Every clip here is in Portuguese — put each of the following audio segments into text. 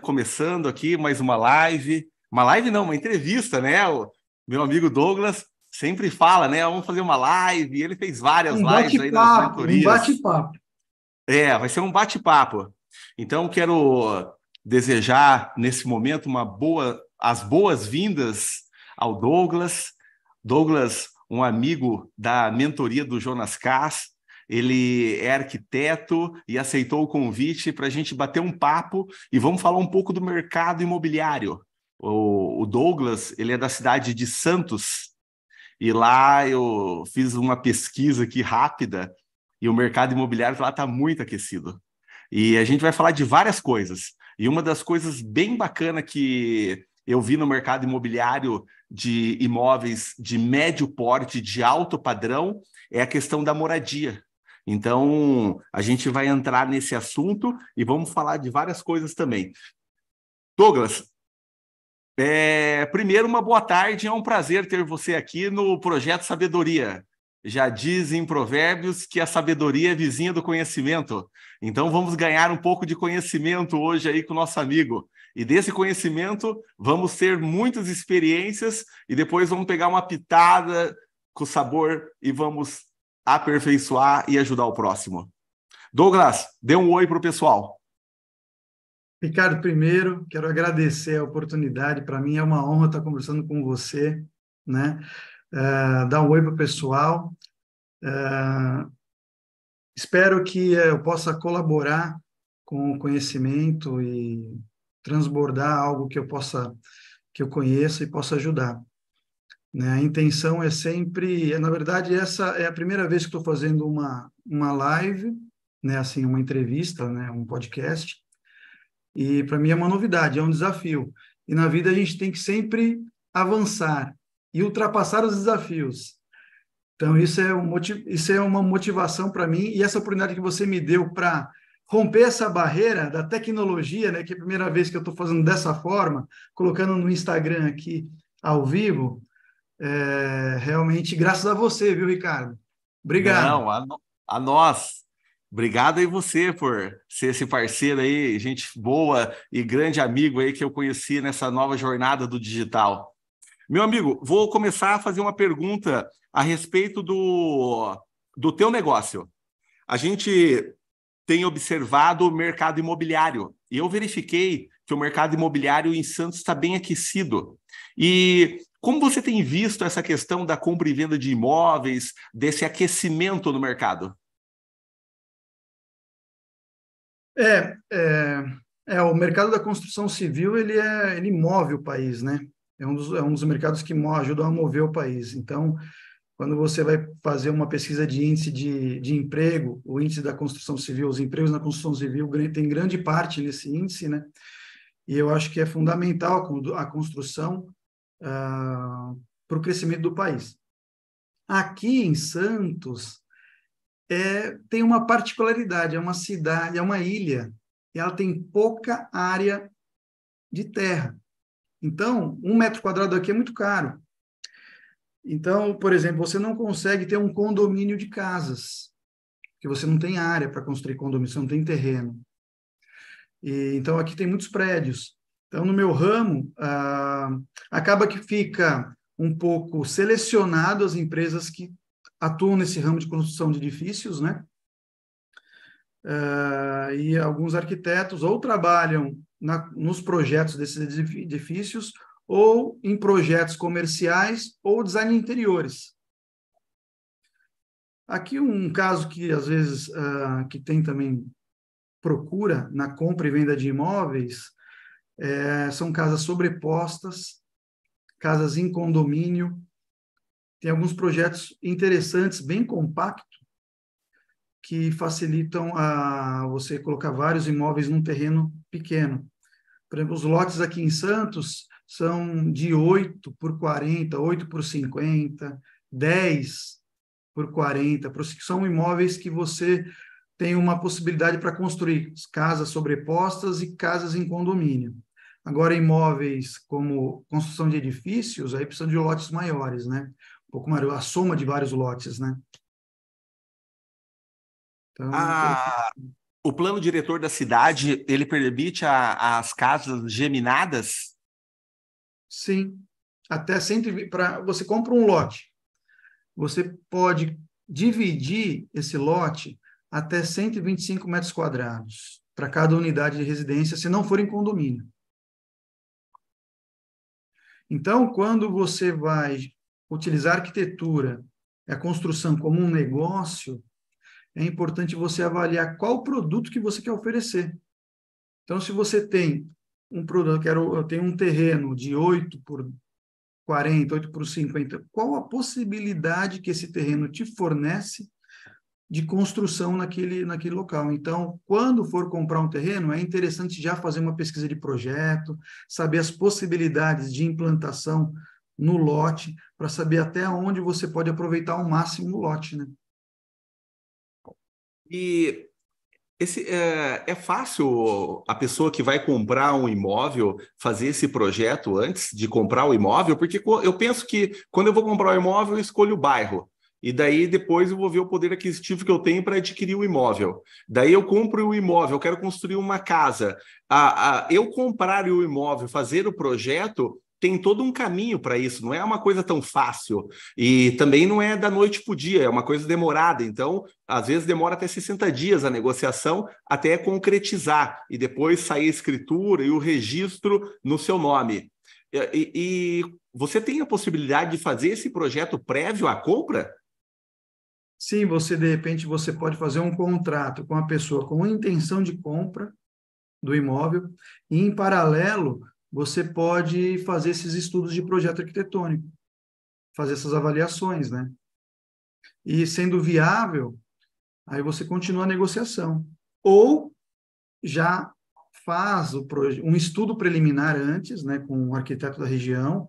Começando aqui mais uma live, uma live não, uma entrevista, né? O meu amigo Douglas sempre fala, né? Vamos fazer uma live. Ele fez várias um lives aí nas mentorias. Um bate-papo. É, vai ser um bate-papo. Então quero desejar nesse momento uma boa, as boas-vindas ao Douglas. Douglas, um amigo da mentoria do Jonas Kass, ele é arquiteto e aceitou o convite para a gente bater um papo e vamos falar um pouco do mercado imobiliário. O, Douglas, ele é da cidade de Santos, e lá eu fiz uma pesquisa aqui rápida e o mercado imobiliário lá está muito aquecido. E a gente vai falar de várias coisas. E uma das coisas bem bacana que eu vi no mercado imobiliário de imóveis de médio porte, de alto padrão, é a questão da moradia. Então, a gente vai entrar nesse assunto e vamos falar de várias coisas também. Douglas, é, primeiro, uma boa tarde. É um prazer ter você aqui no Projeto Sabedoria. Já dizem provérbios que a sabedoria é vizinha do conhecimento. Então, vamos ganhar um pouco de conhecimento hoje aí com o nosso amigo. E desse conhecimento, vamos ter muitas experiências e depois vamos pegar uma pitada com sabor e vamos aperfeiçoar e ajudar o próximo. Douglas, dê um oi para o pessoal. Ricardo, primeiro, quero agradecer a oportunidade. Para mim é uma honra estar conversando com você, né? Uh, um oi para o pessoal. Uh, espero que é, eu possa colaborar com o conhecimento e transbordar algo que eu possa que eu conheça e possa ajudar. Né? A intenção é sempre, na verdade, essa é a primeira vez que estou fazendo uma, uma live, né? assim, uma entrevista, né? um podcast, e para mim é uma novidade, é um desafio. E na vida a gente tem que sempre avançar e ultrapassar os desafios. Então, isso é, um motiv... isso é uma motivação para mim, e essa oportunidade que você me deu para romper essa barreira da tecnologia, né, que é a primeira vez que eu estou fazendo dessa forma, colocando no Instagram aqui ao vivo, é, realmente, graças a você, viu, Ricardo? Obrigado. Não, a, a nós. Obrigado aí você por ser esse parceiro aí, gente boa e grande amigo aí que eu conheci nessa nova jornada do digital. Meu amigo, vou começar a fazer uma pergunta a respeito do, do teu negócio. A gente tem observado o mercado imobiliário e eu verifiquei que o mercado imobiliário em Santos está bem aquecido. E como você tem visto essa questão da compra e venda de imóveis, desse aquecimento no mercado? É, é, é o mercado da construção civil ele é ele move o país, né? É um dos, é um dos mercados que ajudam a mover o país. Então, quando você vai fazer uma pesquisa de índice de, de emprego, o índice da construção civil, os empregos na construção civil tem grande parte nesse índice, né? E eu acho que é fundamental a construção uh, ah, para o crescimento do país. Aqui em Santos, é, tem uma particularidade: é uma cidade, é uma ilha, e ela tem pouca área de terra. Então, um metro quadrado aqui é muito caro. Então, por exemplo, você não consegue ter um condomínio de casas, porque você não tem área para construir condomínio, você não tem terreno. E, então, aqui tem muitos prédios. Então, no meu ramo, ah, acaba que fica um pouco selecionado as empresas que atuam nesse ramo de construção de edifícios, né? Ah, e alguns arquitetos ou trabalham na, nos projetos desses edifícios ou em projetos comerciais ou design interiores. Aqui um caso que às vezes ah, que tem também procura na compra e venda de imóveis é, são casas sobrepostas, casas em condomínio. Tem alguns projetos interessantes, bem compacto, que facilitam a você colocar vários imóveis num terreno pequeno. Por exemplo, os lotes aqui em Santos são de 8 por 40, 8 por 50, 10 por 40, são imóveis que você tem uma possibilidade para construir casas sobrepostas e casas em condomínio. Agora, imóveis como construção de edifícios, aí precisam de lotes maiores, né? Um pouco maior, a soma de vários lotes, né? Então, é ah, o plano diretor da cidade, ele permite a, as casas geminadas? Sim, até 120, pra, você compra um lote, você pode dividir esse lote até 125 metros quadrados para cada unidade de residência, se não for em condomínio. Então, quando você vai utilizar arquitetura, a construção como um negócio, é importante você avaliar qual produto que você quer oferecer. Então, se você tem um produto, eu, eu tenho um terreno de 8 por 40, 8 por 50, qual a possibilidade que esse terreno te fornece de construção naquele, naquele local. Então, quando for comprar um terreno, é interessante já fazer uma pesquisa de projeto, saber as possibilidades de implantação no lote, para saber até onde você pode aproveitar ao máximo o lote. Né? E esse, é, é, fácil a pessoa que vai comprar um imóvel fazer esse projeto antes de comprar o imóvel? Porque eu penso que quando eu vou comprar o um imóvel, eu escolho o bairro. E daí depois eu vou ver o poder aquisitivo que eu tenho para adquirir o imóvel. Daí eu compro o imóvel, eu quero construir uma casa. A, a, eu comprar o imóvel, fazer o projeto, tem todo um caminho para isso, não é uma coisa tão fácil. E também não é da noite para o dia, é uma coisa demorada. Então, às vezes demora até 60 dias a negociação até concretizar e depois sair a escritura e o registro no seu nome. E, e você tem a possibilidade de fazer esse projeto prévio à compra? sim você de repente você pode fazer um contrato com a pessoa com intenção de compra do imóvel e em paralelo você pode fazer esses estudos de projeto arquitetônico, fazer essas avaliações, né? E sendo viável, aí você continua a negociação ou já faz o um estudo preliminar antes, né, com o um arquiteto da região,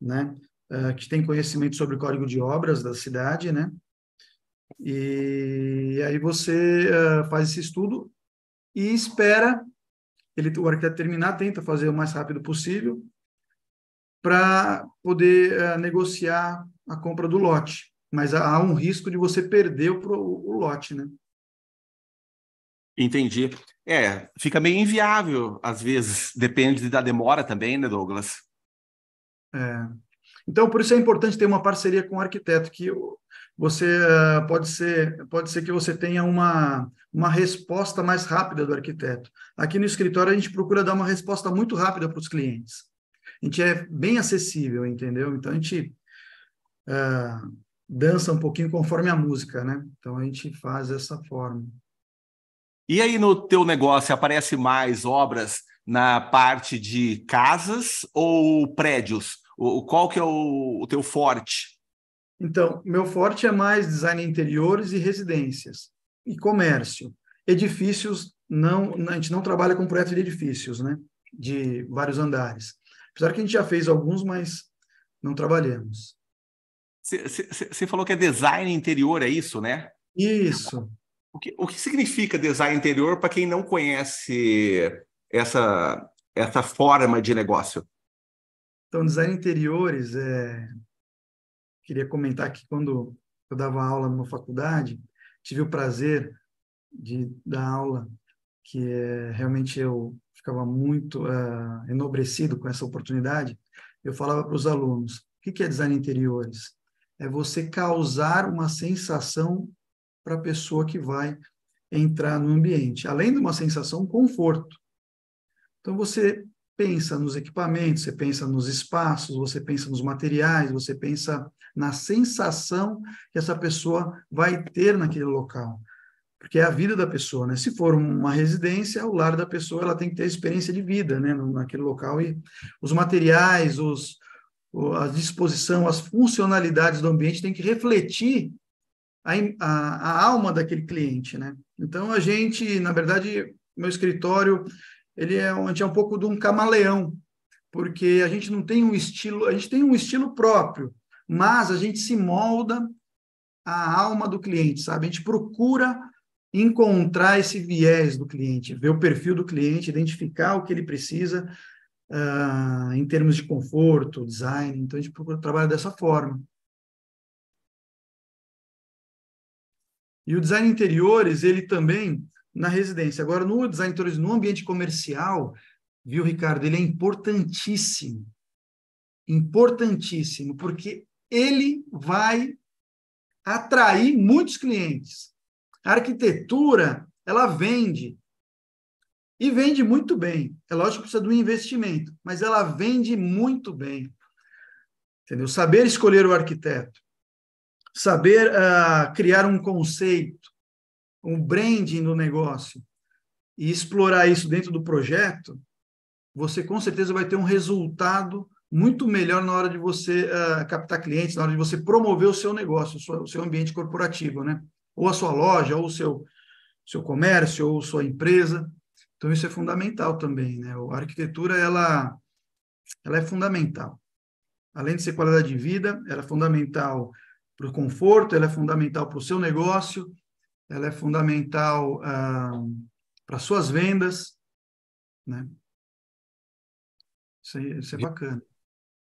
né, eh, que tem conhecimento sobre o código de obras da cidade, né, e aí você uh, faz esse estudo e espera ele, o arquiteto terminar, tenta fazer o mais rápido possível para poder uh, negociar a compra do lote. Mas há, um risco de você perder o, o, o lote, né? Entendi. É, fica meio inviável, às vezes. Depende da demora também, né, Douglas? É. Então, por isso é importante ter uma parceria com o arquiteto, que você eh, pode ser, pode ser que você tenha uma, uma resposta mais rápida do arquiteto. Aqui no escritório a gente procura dar uma resposta muito rápida para os clientes. A gente é bem acessível, entendeu? Então a gente uh, dança um pouquinho conforme a música, né? Então a gente faz dessa forma. E aí no teu negócio aparece mais obras na parte de casas ou prédios? O, qual que é o, o teu forte? Então, meu forte é mais design interiores e residências e comércio. Edifícios não, a gente não trabalha com projetos de edifícios, né? De vários andares. Apesar que a gente já fez alguns, mas não trabalhamos. Você falou que é design interior, é isso, né? Isso. O que, o que significa design interior para quem não conhece essa, essa forma de negócio? Então, design interiores é queria comentar que quando eu dava aula numa faculdade, tive o prazer de dar aula, que é, realmente eu ficava muito uh, enobrecido com essa oportunidade. Eu falava para os alunos: o que é design interiores? É você causar uma sensação para a pessoa que vai entrar no ambiente, além de uma sensação conforto. Então você pensa nos equipamentos, você pensa nos espaços, você pensa nos materiais, você pensa na sensação que essa pessoa vai ter naquele local. Porque é a vida da pessoa, né? Se for uma residência, o lar da pessoa, ela tem que ter experiência de vida, né? Naquele local e os materiais, os, a disposição, as funcionalidades do ambiente tem que refletir a, a, a alma daquele cliente, né? Então, a gente, na verdade, meu escritório, ele é, a é um pouco de um camaleão, porque a gente não tem um estilo, a gente tem um estilo próprio, mas a gente se molda à alma do cliente, sabe? A gente procura encontrar esse viés do cliente, ver o perfil do cliente, identificar o que ele precisa uh, em termos de conforto, design. Então, a gente procura trabalhar dessa forma. E o design interiores, ele também na residência. Agora, no design turismo, no ambiente comercial, viu, Ricardo, ele é importantíssimo. Importantíssimo, porque ele vai atrair muitos clientes. A arquitetura, ela vende. E vende muito bem. É lógico que precisa de um investimento, mas ela vende muito bem. Entendeu? Saber escolher o arquiteto, saber uh, criar um conceito, um branding do negócio e explorar isso dentro do projeto, você com certeza vai ter um resultado muito melhor na hora de você uh, captar clientes, na hora de você promover o seu negócio, o seu, o seu ambiente corporativo, né? Ou a sua loja, ou o seu, seu comércio, ou sua empresa. Então, isso é fundamental também, né? A arquitetura, ela, ela é fundamental. Além de ser qualidade de vida, ela é fundamental para o conforto, ela é fundamental para o seu negócio, ela é fundamental ah, para suas vendas, né? Isso, aí, isso é bacana.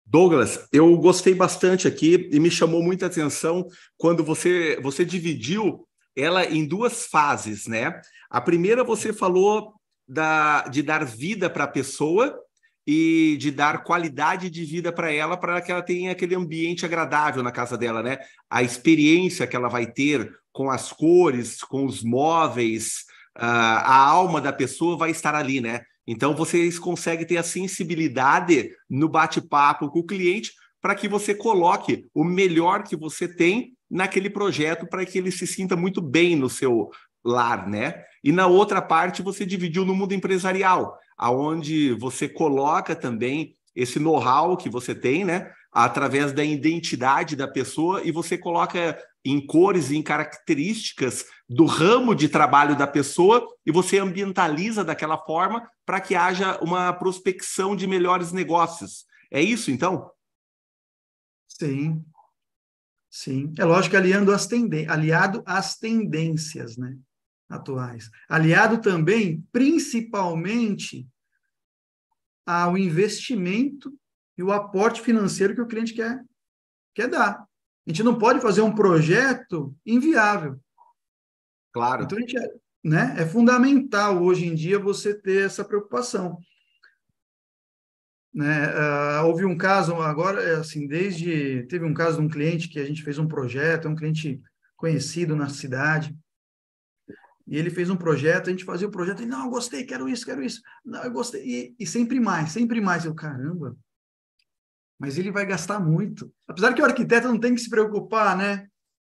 Douglas, eu gostei bastante aqui e me chamou muita atenção quando você você dividiu ela em duas fases, né? A primeira você falou da, de dar vida para a pessoa e de dar qualidade de vida para ela, para que ela tenha aquele ambiente agradável na casa dela, né? A experiência que ela vai ter, com as cores, com os móveis, a alma da pessoa vai estar ali, né? Então vocês conseguem ter a sensibilidade no bate-papo com o cliente para que você coloque o melhor que você tem naquele projeto para que ele se sinta muito bem no seu lar, né? E na outra parte você dividiu no mundo empresarial, aonde você coloca também esse know-how que você tem, né? através da identidade da pessoa e você coloca em cores e em características do ramo de trabalho da pessoa e você ambientaliza daquela forma para que haja uma prospecção de melhores negócios. É isso, então? Sim. Sim. É lógico aliando as aliado às tendências né, atuais. Aliado também, principalmente, ao investimento e o aporte financeiro que o cliente quer, quer dar. A gente não pode fazer um projeto inviável. Claro. Então, a gente, é, né, é fundamental hoje em dia você ter essa preocupação. Né, uh, houve um caso agora, é assim, desde teve um caso de um cliente que a gente fez um projeto, é um cliente conhecido na cidade, e ele fez um projeto, a gente fazia o um projeto, e não, eu gostei, quero isso, quero isso, não, eu gostei, e, e sempre mais, sempre mais, eu, caramba, mas ele vai gastar muito. Apesar que o arquiteto não tem que se preocupar, né?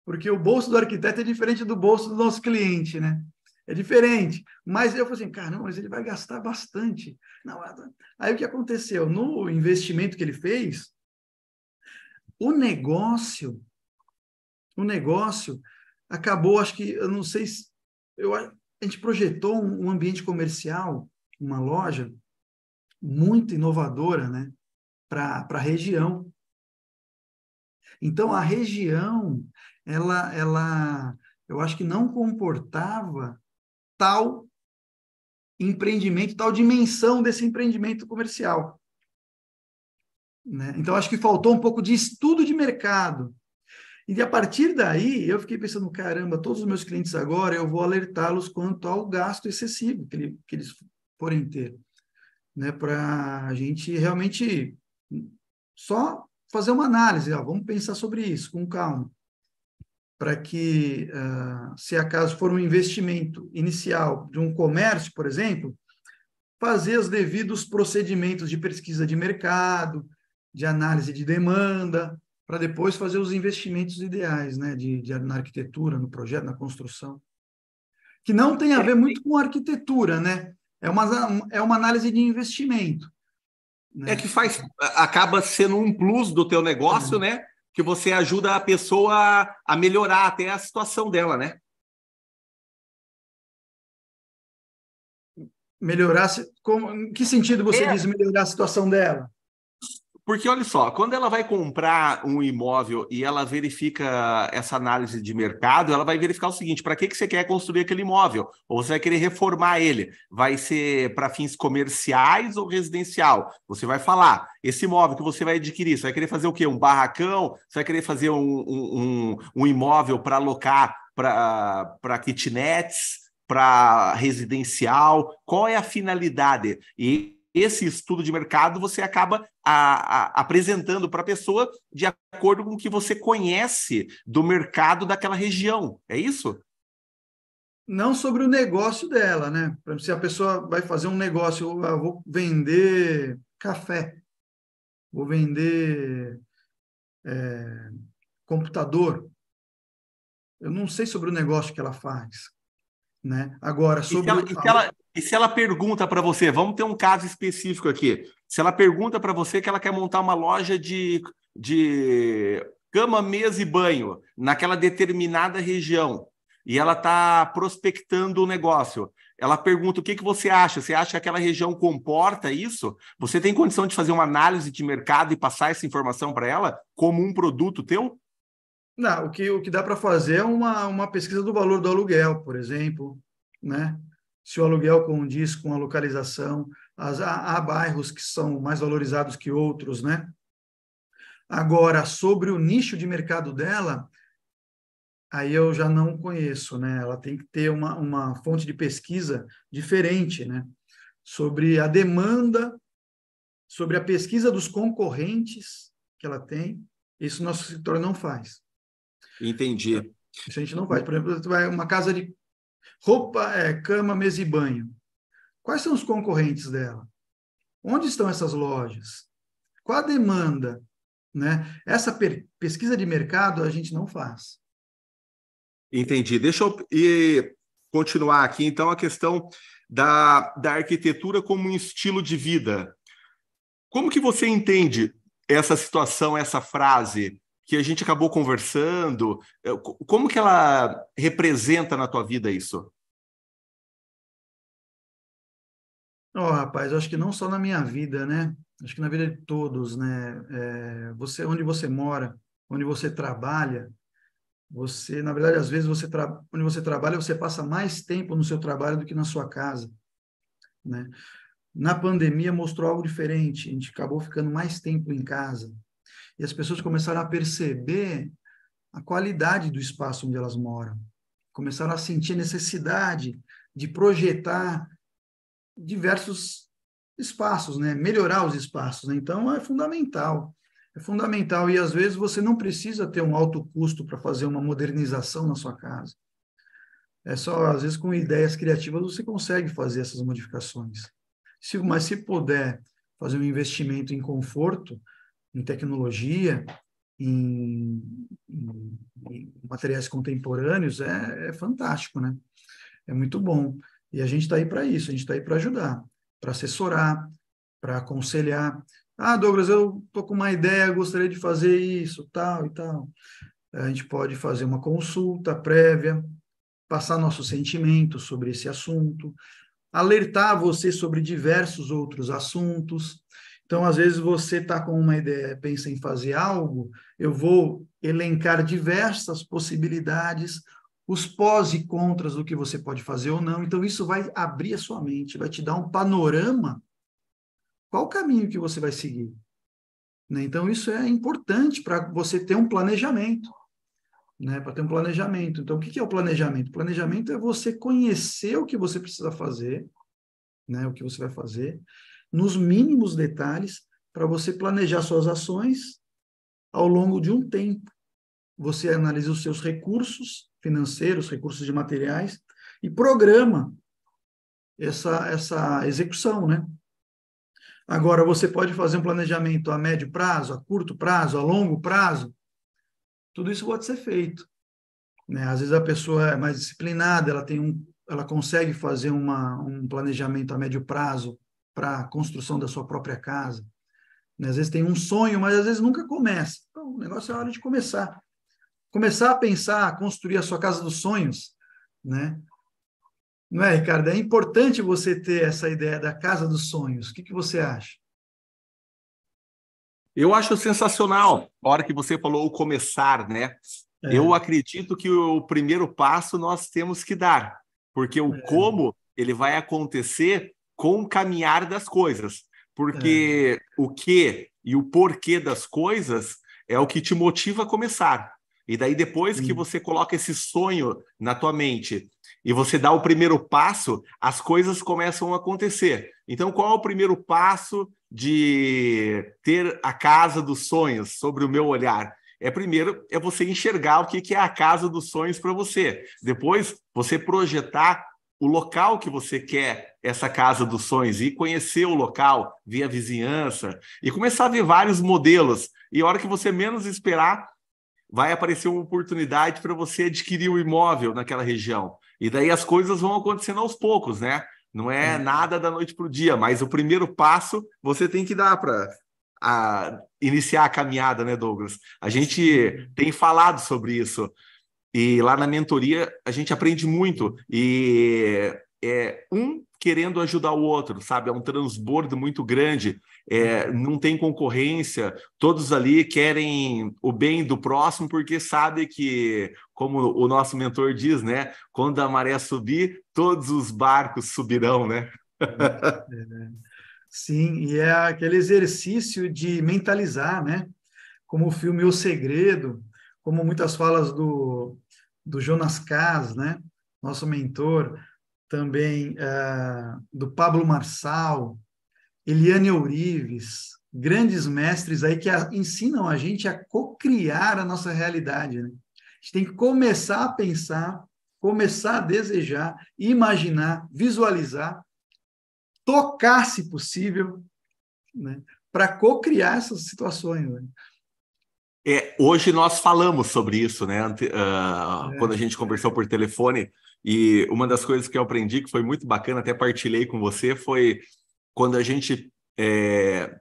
Porque o bolso do arquiteto é diferente do bolso do nosso cliente, né? É diferente. Mas eu falei assim, não, mas ele vai gastar bastante. Não, aí o que aconteceu? No investimento que ele fez, o negócio, o negócio acabou, acho que, eu não sei se. Eu, a gente projetou um, um ambiente comercial, uma loja muito inovadora, né? para a região. Então, a região, ela, ela, eu acho que não comportava tal empreendimento, tal dimensão desse empreendimento comercial. Né? Então, acho que faltou um pouco de estudo de mercado. E a partir daí, eu fiquei pensando: caramba, todos os meus clientes agora eu vou alertá-los quanto ao gasto excessivo que, ele, que eles forem ter, né? para a gente realmente só fazer uma análise, ó, vamos pensar sobre isso com calma, para que, uh, se acaso for um investimento inicial de um comércio, por exemplo, fazer os devidos procedimentos de pesquisa de mercado, de análise de demanda, para depois fazer os investimentos ideais, né, de, de, na arquitetura, no projeto, na construção, que não tem a ver é, muito com arquitetura, né? É uma, é uma análise de investimento. É que faz, acaba sendo um plus do teu negócio, é. né? Que você ajuda a pessoa a melhorar até a situação dela, né? Melhorar, como, em que sentido você é. diz melhorar a situação dela? Porque olha só, quando ela vai comprar um imóvel e ela verifica essa análise de mercado, ela vai verificar o seguinte: para que, que você quer construir aquele imóvel? Ou você vai querer reformar ele? Vai ser para fins comerciais ou residencial? Você vai falar: esse imóvel que você vai adquirir, você vai querer fazer o quê? Um barracão? Você vai querer fazer um, um, um, imóvel para alocar para kitnets? Para residencial? Qual é a finalidade? E esse estudo de mercado você acaba a, a, apresentando para a pessoa de acordo com o que você conhece do mercado daquela região. É isso? Não sobre o negócio dela, né? Se a pessoa vai fazer um negócio, eu ah, vou vender café, vou vender é, computador. Eu não sei sobre o negócio que ela faz. Né? Agora, sobre. E se ela, e se ela, e se ela pergunta para você, vamos ter um caso específico aqui. Se ela pergunta para você que ela quer montar uma loja de, de cama, mesa e banho naquela determinada região e ela está prospectando o negócio, ela pergunta o que, que você acha. Você acha que aquela região comporta isso? Você tem condição de fazer uma análise de mercado e passar essa informação para ela como um produto teu? Não, o que, o que dá para fazer é uma, uma pesquisa do valor do aluguel, por exemplo, né? se o aluguel condiz com a localização, as, há, há bairros que são mais valorizados que outros, né? Agora, sobre o nicho de mercado dela, aí eu já não conheço, né? Ela tem que ter uma, uma fonte de pesquisa diferente, né? Sobre a demanda, sobre a pesquisa dos concorrentes que ela tem, isso nosso setor não faz. Entendi. Isso a gente não faz. Por exemplo, vai uma casa de Roupa, é, cama, mesa e banho. Quais são os concorrentes dela? Onde estão essas lojas? Qual a demanda? Né? Essa pesquisa de mercado a gente não faz. Entendi. Deixa eu e continuar aqui, então, a questão da, da arquitetura como um estilo de vida. Como que você entende essa situação, essa frase? que a gente acabou conversando. Eh, como que ela representa na tua vida isso? Oh, rapaz, acho que não só na minha vida, né? Acho que na vida de todos, né? É, você, onde você mora, onde você trabalha, você, na verdade, às vezes você onde você trabalha, você passa mais tempo no seu trabalho do que na sua casa, né? Na pandemia mostrou algo diferente, a gente acabou ficando mais tempo em casa, e as pessoas começaram a perceber a qualidade do espaço onde elas moram. Começaram a sentir a necessidade de projetar diversos espaços, né? melhorar os espaços. Né? Então, é fundamental. É fundamental. E às vezes você não precisa ter um alto custo para fazer uma modernização na sua casa. É só, às vezes, com ideias criativas você consegue fazer essas modificações. Se, mas se puder fazer um investimento em conforto, em tecnologia, em, em, em materiais contemporâneos, é, é fantástico, né? É muito bom. E a gente está aí para isso, a gente está aí para ajudar, para assessorar, para aconselhar. Ah, Douglas, eu estou com uma ideia, gostaria de fazer isso, tal e tal. A gente pode fazer uma consulta prévia, passar nosso sentimento sobre esse assunto, alertar você sobre diversos outros assuntos, então, às vezes, você está com uma ideia, pensa em fazer algo, eu vou elencar diversas possibilidades, os pós e contras do que você pode fazer ou não. Então, isso vai abrir a sua mente, vai te dar um panorama. Qual o caminho que você vai seguir? Né? Então, isso é importante para você ter um planejamento. Né? Para ter um planejamento. Então, o que, é o planejamento? planejamento é você conhecer o que você precisa fazer, né? o que você vai fazer nos mínimos detalhes para você planejar suas ações ao longo de um tempo. Você analisa os seus recursos financeiros, recursos de materiais e programa essa, essa execução, né? Agora, você pode fazer um planejamento a médio prazo, a curto prazo, a longo prazo. Tudo isso pode ser feito. Né? Às vezes a pessoa é mais disciplinada, ela, tem um, ela consegue fazer uma, um planejamento a médio prazo para a construção da sua própria casa. Né? Às vezes tem um sonho, mas às vezes nunca começa. Então, o negócio é a hora de começar. Começar a pensar, a construir a sua casa dos sonhos, né? Não é, Ricardo? É importante você ter essa ideia da casa dos sonhos. O que, que você acha? Eu acho sensacional a hora que você falou o começar, né? É. Eu acredito que o primeiro passo nós temos que dar, porque o é. como ele vai acontecer com o caminhar das coisas, porque é. o que e o porquê das coisas é o que te motiva a começar. E daí depois que você coloca esse sonho na tua mente e você dá o primeiro passo, as coisas começam a acontecer. Então, qual é o primeiro passo de ter a casa dos sonhos sobre o meu olhar? É primeiro é você enxergar o que é a casa dos sonhos para você. Depois, você projetar o local que você quer essa casa dos sonhos e conhecer o local, ver a vizinhança e começar a ver vários modelos. E a hora que você menos esperar, vai aparecer uma oportunidade para você adquirir o um imóvel naquela região. E daí as coisas vão acontecendo aos poucos, né? Não é, é. nada da noite para o dia, mas o primeiro passo você tem que dar para iniciar a caminhada, né, Douglas? A gente tem falado sobre isso. E lá na mentoria a gente aprende muito. E é um querendo ajudar o outro, sabe? É um transbordo muito grande, é, não tem concorrência, todos ali querem o bem do próximo, porque sabe que, como o nosso mentor diz, né? Quando a maré subir, todos os barcos subirão, né? É, sim, e é aquele exercício de mentalizar, né? Como o filme O Segredo, como muitas falas do, do Jonas Kass, né? Nosso mentor, também uh, do Pablo Marçal, Eliane Ourives, grandes mestres aí que a, ensinam a gente a co-criar a nossa realidade. Né? A gente tem que começar a pensar, começar a desejar, imaginar, visualizar, tocar, se possível, né? para co-criar essas situações. Né? É, hoje nós falamos sobre isso, né? Ante, uh, é, quando a gente conversou por telefone, e uma das coisas que eu aprendi que foi muito bacana, até partilhei com você, foi quando a gente é,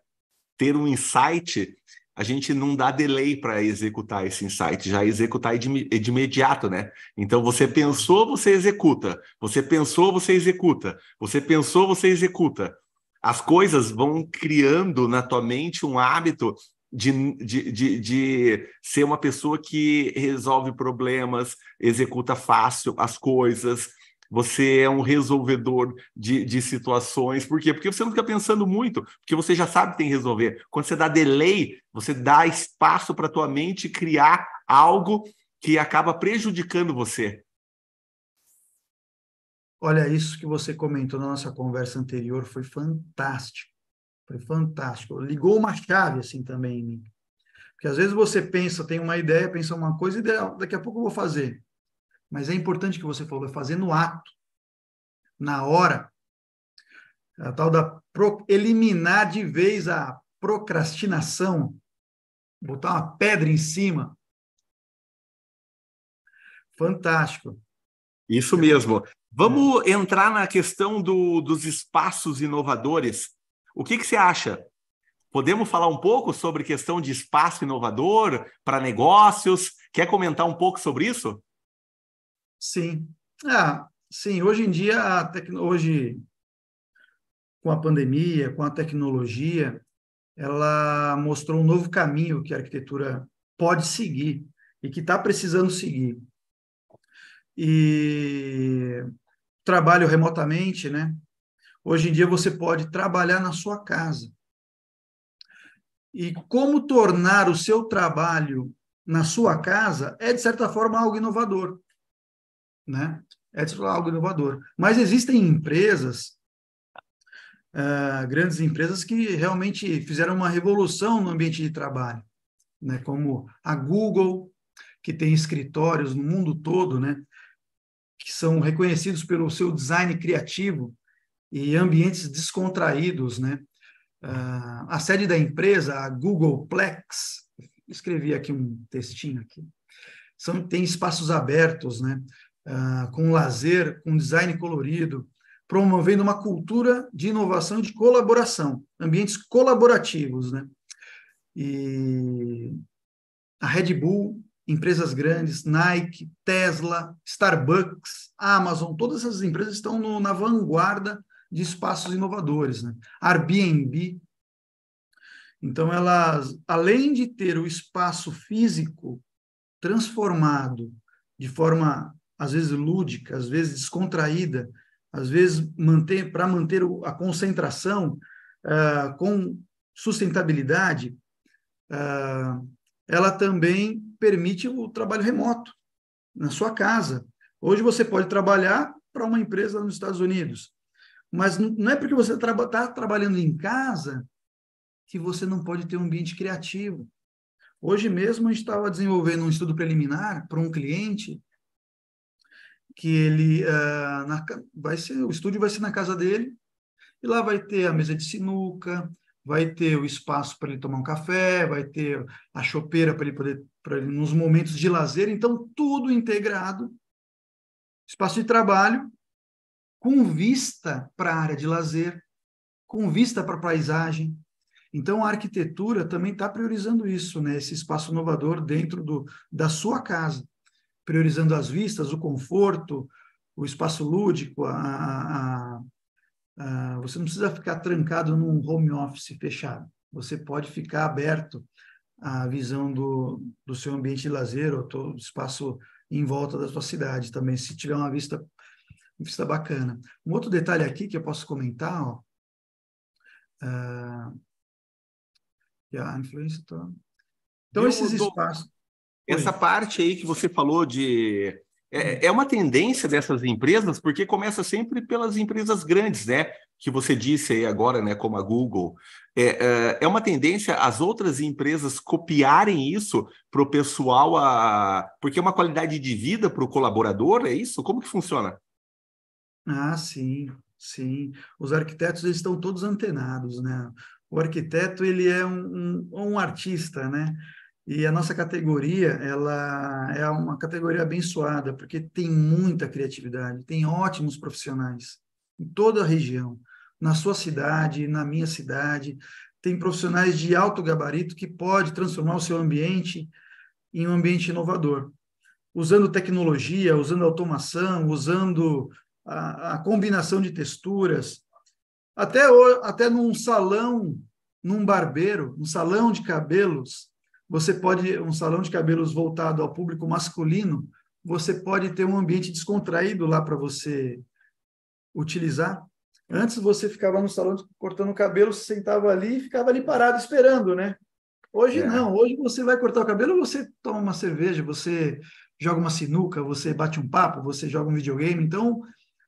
ter um insight, a gente não dá delay para executar esse insight, já executar é de, é de imediato, né? Então você pensou, você executa. Você pensou, você executa. Você pensou, você executa as coisas vão criando na tua mente um hábito de, de, de, de, ser uma pessoa que resolve problemas, executa fácil as coisas, você é um resolvedor de, de situações. Por quê? Porque você não fica pensando muito, porque você já sabe que tem que resolver. Quando você dá delay, você dá espaço para a tua mente criar algo que acaba prejudicando você. Olha, isso que você comentou na nossa conversa anterior foi fantástico foi fantástico. Ligou uma chave assim também em mim. Porque às vezes você pensa, tem uma ideia, pensa uma coisa e daqui a pouco eu vou fazer. Mas é importante que você falou, é fazer no ato, na hora. A tal da pro, eliminar de vez a procrastinação, botar uma pedra em cima. Fantástico. Isso mesmo. Vamos entrar na questão do, dos espaços inovadores. O que, que você acha? Podemos falar um pouco sobre questão de espaço inovador para negócios? Quer comentar um pouco sobre isso? Sim. Ah, sim, hoje em dia, a tecno... hoje, com a pandemia, com a tecnologia, ela mostrou um novo caminho que a arquitetura pode seguir e que está precisando seguir. E trabalho remotamente, né? Hoje em dia você pode trabalhar na sua casa. E como tornar o seu trabalho na sua casa é, de certa forma, algo inovador. Né? É algo inovador. Mas existem empresas, uh, grandes empresas, que realmente fizeram uma revolução no ambiente de trabalho, né? como a Google, que tem escritórios no mundo todo, né? que são reconhecidos pelo seu design criativo e ambientes descontraídos, né? Uh, a sede da empresa, a Googleplex, escrevi aqui um textinho aqui, são, tem espaços abertos, né? Uh, com lazer, com design colorido, promovendo uma cultura de inovação e de colaboração, ambientes colaborativos, né? E a Red Bull, empresas grandes, Nike, Tesla, Starbucks, Amazon, todas essas empresas estão no, na vanguarda de espaços inovadores, né? Airbnb. Então, elas, além de ter o espaço físico transformado de forma, às vezes, lúdica, às vezes descontraída, às vezes, manter, para manter a concentração uh, com sustentabilidade, uh, ela também permite o trabalho remoto, na sua casa. Hoje você pode trabalhar para uma empresa nos Estados Unidos, mas não é porque você está trabalhando em casa que você não pode ter um ambiente criativo. Hoje mesmo a gente estava desenvolvendo um estudo preliminar para um cliente que ele uh, na, vai ser o estúdio vai ser na casa dele e lá vai ter a mesa de sinuca, vai ter o espaço para ele tomar um café, vai ter a chopeira para ele poder para nos momentos de lazer, então tudo integrado, espaço de trabalho com vista para a área de lazer, com vista para a paisagem. Então, a arquitetura também está priorizando isso, né? esse espaço inovador dentro do, da sua casa, priorizando as vistas, o conforto, o espaço lúdico, a, a, a, você não precisa ficar trancado num home office fechado. Você pode ficar aberto à visão do, do seu ambiente de lazer ou todo espaço em volta da sua cidade também, se tiver uma vista vista bacana. Um outro detalhe aqui que eu posso comentar, ó, uh, a influência... Tá... Então, eu, esses espaços... Essa Oi. parte aí que você falou de é, é, uma tendência dessas empresas, porque começa sempre pelas empresas grandes, né? Que você disse aí agora, né? Como a Google. É, é, é uma tendência as outras empresas copiarem isso para o pessoal, a... porque é uma qualidade de vida para o colaborador, é isso? Como que funciona? Ah, sim, sim. Os arquitetos estão todos antenados, né? O arquiteto ele é um, um, um artista, né? E a nossa categoria, ela é uma categoria abençoada, porque tem muita criatividade, tem ótimos profissionais em toda a região, na sua cidade, na minha cidade, tem profissionais de alto gabarito que pode transformar o seu ambiente em um ambiente inovador, usando tecnologia, usando automação, usando a, a combinação de texturas. Até, até num salão, num barbeiro, um salão de cabelos, você pode, um salão de cabelos voltado ao público masculino, você pode ter um ambiente descontraído lá para você utilizar. Antes você ficava no salão cortando o cabelo, você sentava ali e ficava ali parado esperando, né? Hoje é. não, hoje você vai cortar o cabelo, você toma uma cerveja, você joga uma sinuca, você bate um papo, você joga um videogame. Então,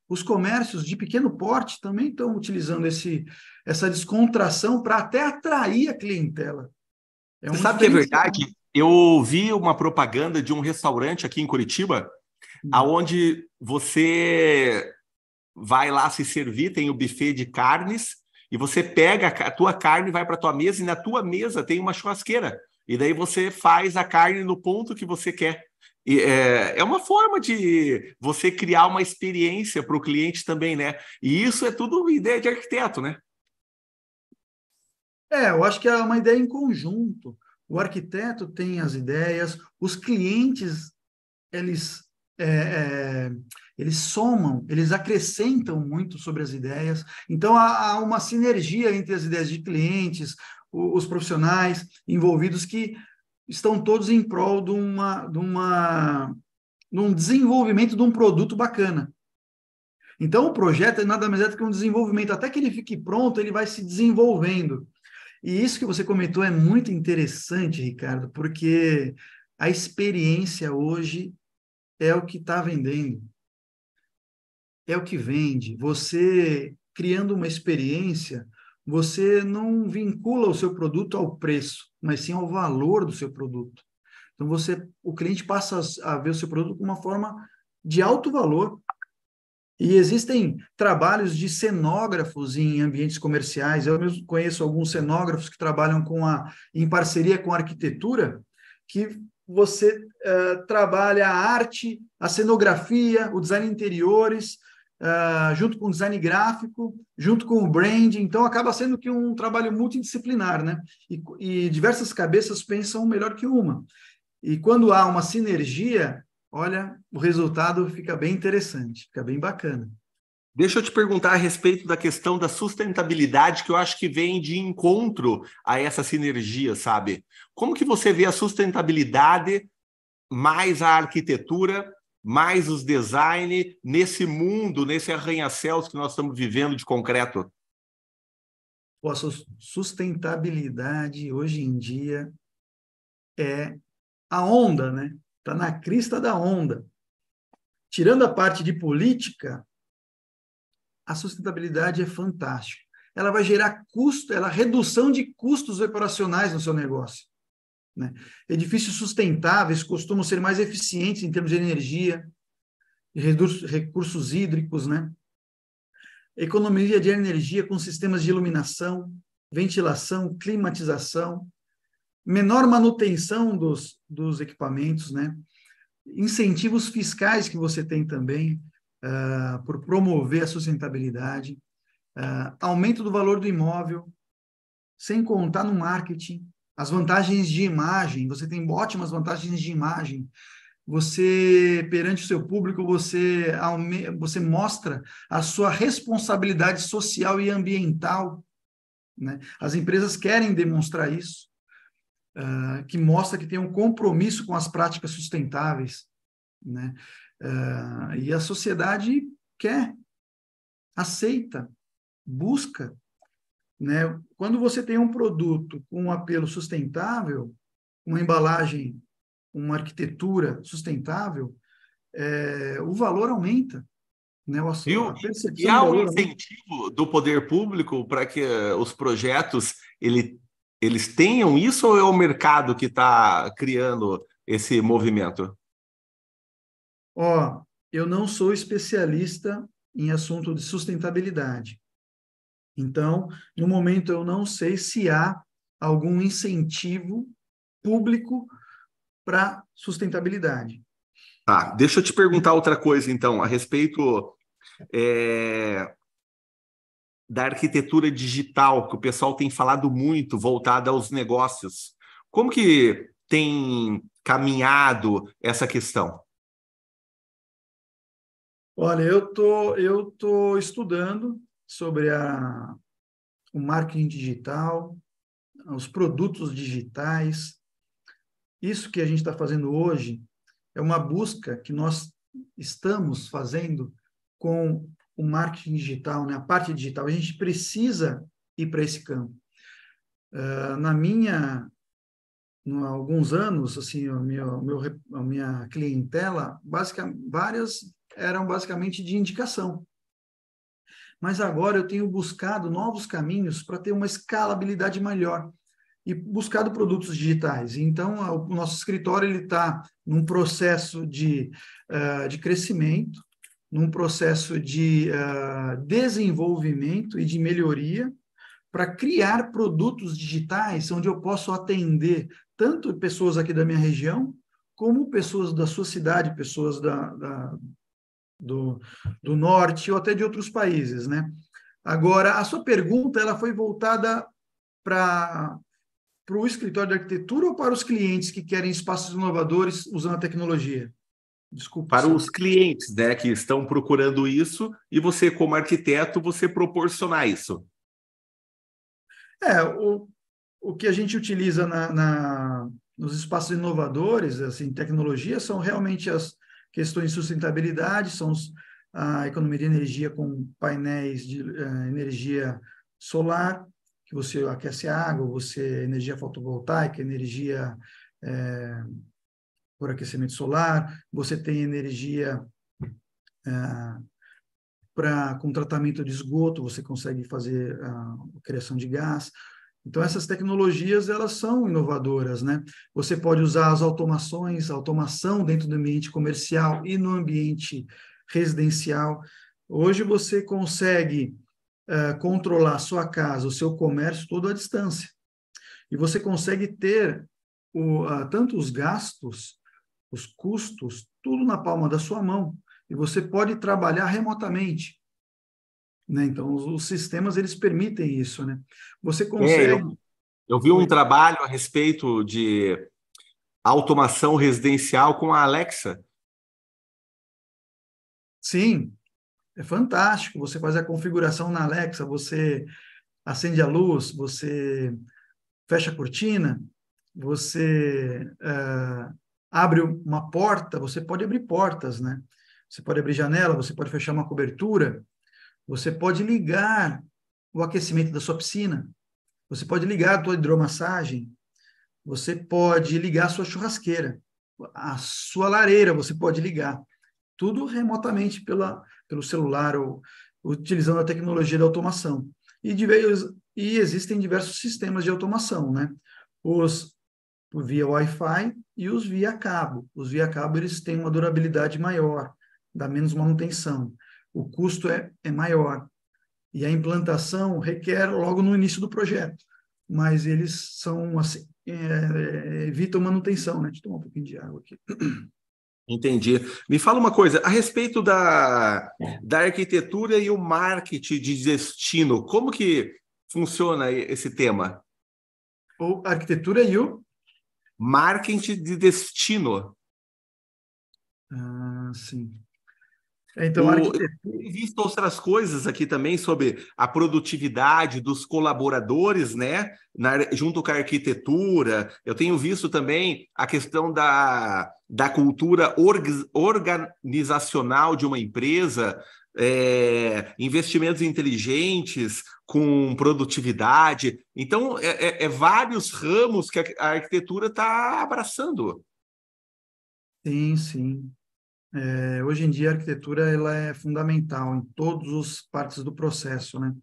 os comércios de pequeno porte também estão utilizando esse, essa descontração para até atrair a clientela. É um sabe que é verdade? Eu ouvi uma propaganda de um restaurante aqui em Curitiba, hum. aonde você vai lá se servir, tem o buffet de carnes, e você pega a tua carne, vai para a tua mesa, e na tua mesa tem uma churrasqueira. E daí você faz a carne no ponto que você quer é, é uma forma de você criar uma experiência para o cliente também, né? E isso é tudo ideia de arquiteto, né? É, eu acho que é uma ideia em conjunto. O arquiteto tem as ideias, os clientes eles é, é, eles somam, eles acrescentam muito sobre as ideias. Então há, há uma sinergia entre as ideias de clientes, os, os profissionais envolvidos que estão todos em prol de, uma, de, uma, de um desenvolvimento de um produto bacana. Então, o projeto é nada mais é do que um desenvolvimento. Até que ele fique pronto, ele vai se desenvolvendo. E isso que você comentou é muito interessante, Ricardo, porque a experiência hoje é o que está vendendo. É o que vende. Você criando uma experiência, você não vincula o seu produto ao preço, mas sim ao valor do seu produto. Então você, o cliente passa a ver o seu produto de uma forma de alto valor. E existem trabalhos de cenógrafos em ambientes comerciais. Eu mesmo conheço alguns cenógrafos que trabalham com a, em parceria com a arquitetura, que você uh, trabalha a arte, a cenografia, o design de interiores, uh, junto com o design gráfico, junto com o branding. Então, acaba sendo que um trabalho multidisciplinar, né? E, e diversas cabeças pensam melhor que uma. E quando há uma sinergia, olha, o resultado fica bem interessante, fica bem bacana. Deixa eu te perguntar a respeito da questão da sustentabilidade, que eu acho que vem de encontro a essa sinergia, sabe? Como que você vê a sustentabilidade mais a arquitetura mais os design nesse mundo, nesse arranha-céus que nós estamos vivendo de concreto? A sustentabilidade hoje em dia é a onda, né? Está na crista da onda. Tirando a parte de política, a sustentabilidade é fantástica. Ela vai gerar custo, ela redução de custos operacionais no seu negócio. Né? Edifícios sustentáveis costumam ser mais eficientes em termos de energia, e recursos hídricos, né? economia de energia com sistemas de iluminação, ventilação, climatização, menor manutenção dos, dos equipamentos, né? incentivos fiscais que você tem também uh, por promover a sustentabilidade, uh, aumento do valor do imóvel, sem contar no marketing, as vantagens de imagem, você tem ótimas vantagens de imagem. Você, perante o seu público, você, você mostra a sua responsabilidade social e ambiental. Né? As empresas querem demonstrar isso, uh, que mostra que tem um compromisso com as práticas sustentáveis. Né? Uh, e a sociedade quer, aceita, busca né? Quando você tem um produto com um apelo sustentável, uma embalagem, uma arquitetura sustentável, é, o valor aumenta. Né? O, e, e há um incentivo aumenta. do poder público para que eh, os projetos ele, eles tenham isso ou é o mercado que está criando esse movimento? Ó, eu não sou especialista em assunto de sustentabilidade. Então, no momento, eu não sei se há algum incentivo público para sustentabilidade. Tá, deixa eu te perguntar outra coisa, então, a respeito é, da arquitetura digital, que o pessoal tem falado muito voltada aos negócios. Como que tem caminhado essa questão? Olha, eu tô, eu tô estudando sobre a, o marketing digital, os produtos digitais. Isso que a gente está fazendo hoje é uma busca que nós estamos fazendo com o marketing digital, né? a parte digital. A gente precisa ir para esse campo. Uh, na minha, há alguns anos, assim, a minha, meu, a minha clientela, várias eram basicamente de indicação mas agora eu tenho buscado novos caminhos para ter uma escalabilidade melhor e buscado produtos digitais. Então, o nosso escritório está num processo de, uh, de crescimento, num processo de uh, desenvolvimento e de melhoria para criar produtos digitais onde eu posso atender tanto pessoas aqui da minha região como pessoas da sua cidade, pessoas da, da, do, do norte ou até de outros países, né? Agora, a sua pergunta ela foi voltada para para o escritório de arquitetura ou para os clientes que querem espaços inovadores usando a tecnologia? Desculpa. Para os clientes, né, que estão procurando isso e você como arquiteto você proporcionar isso. É o, o que a gente utiliza na, na nos espaços inovadores, assim, tecnologia são realmente as Questões de sustentabilidade são os, a economia de energia com painéis de uh, energia solar, que você aquece a água, você energia fotovoltaica, energia é, por aquecimento solar, você tem energia é, para com tratamento de esgoto, você consegue fazer a criação de gás. Então, essas tecnologias, elas são inovadoras, né? Você pode usar as automações, automação dentro do ambiente comercial e no ambiente residencial. Hoje você consegue uh, controlar sua casa, o seu comércio, tudo à distância. E você consegue ter o, uh, tanto os gastos, os custos, tudo na palma da sua mão. E você pode trabalhar remotamente. Né? Então, os, os, sistemas eles permitem isso. Né? Você é, consegue. É, eu, vi um trabalho a respeito de automação residencial com a Alexa. Sim, é fantástico. Você faz a configuração na Alexa, você acende a luz, você fecha a cortina, você uh, abre uma porta, você pode abrir portas, né? Você pode abrir janela, você pode fechar uma cobertura. Você pode ligar o aquecimento da sua piscina. Você pode ligar a sua hidromassagem. Você pode ligar a sua churrasqueira. A sua lareira você pode ligar. Tudo remotamente pela, pelo celular ou utilizando a tecnologia da automação. E, de, e existem diversos sistemas de automação, né? Os via Wi-Fi e os via cabo. Os via cabo eles têm uma durabilidade maior, dá menos manutenção o custo é, é maior. E a implantação requer logo no início do projeto, mas eles são assim, é, é evitam manutenção, né? Deixa eu tomar um pouquinho de água aqui. Entendi. Me fala uma coisa, a respeito da, da arquitetura e o marketing de destino, como que funciona esse tema? O arquitetura e o? Marketing de destino. Ah, sim. É, então, o, arquitetura... eu visto outras coisas aqui também sobre a produtividade dos colaboradores, né? Na, junto com a arquitetura. Eu tenho visto também a questão da, da cultura org, organizacional de uma empresa, é, investimentos inteligentes com produtividade. Então, é, é, é vários ramos que a, a arquitetura está abraçando. Sim, sim. É, hoje em dia a arquitetura ela é fundamental em todos os partes do processo, né?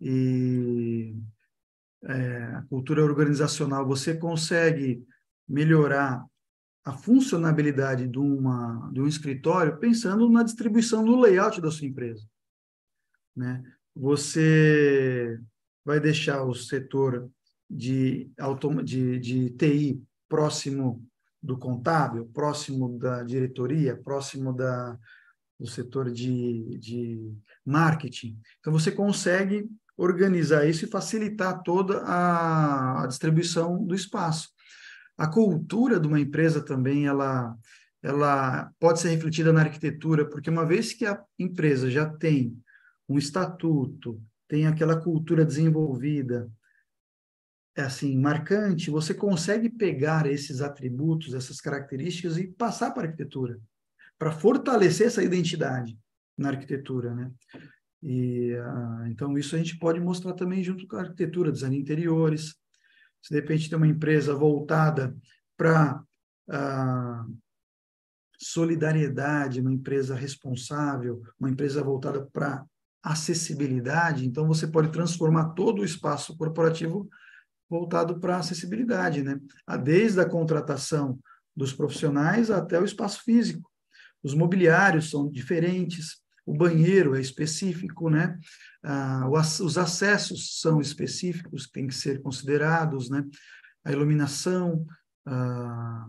E é, a cultura organizacional, você consegue melhorar a funcionabilidade de, uma, de um escritório pensando na distribuição do layout da sua empresa. Né? Você vai deixar o setor de, de, de TI próximo do contábil, próximo da diretoria, próximo da, do setor de, de marketing. Então, você consegue organizar isso e facilitar toda a, a distribuição do espaço. A cultura de uma empresa também, ela, ela pode ser refletida na arquitetura, porque uma vez que a empresa já tem um estatuto, tem aquela cultura desenvolvida, é, assim marcante, você consegue pegar esses atributos, essas características e passar para a arquitetura, para fortalecer essa identidade na arquitetura, né? E ah, então isso a gente pode mostrar também junto com a arquitetura, design interiores. Se de repente tem uma empresa voltada para ah, solidariedade, uma empresa responsável, uma empresa voltada para acessibilidade, então você pode transformar todo o espaço corporativo voltado para a acessibilidade, né? Desde a contratação dos profissionais até o espaço físico. Os mobiliários são diferentes, o banheiro é específico, né? Ah, os acessos são específicos, têm que ser considerados, né? A iluminação, ah,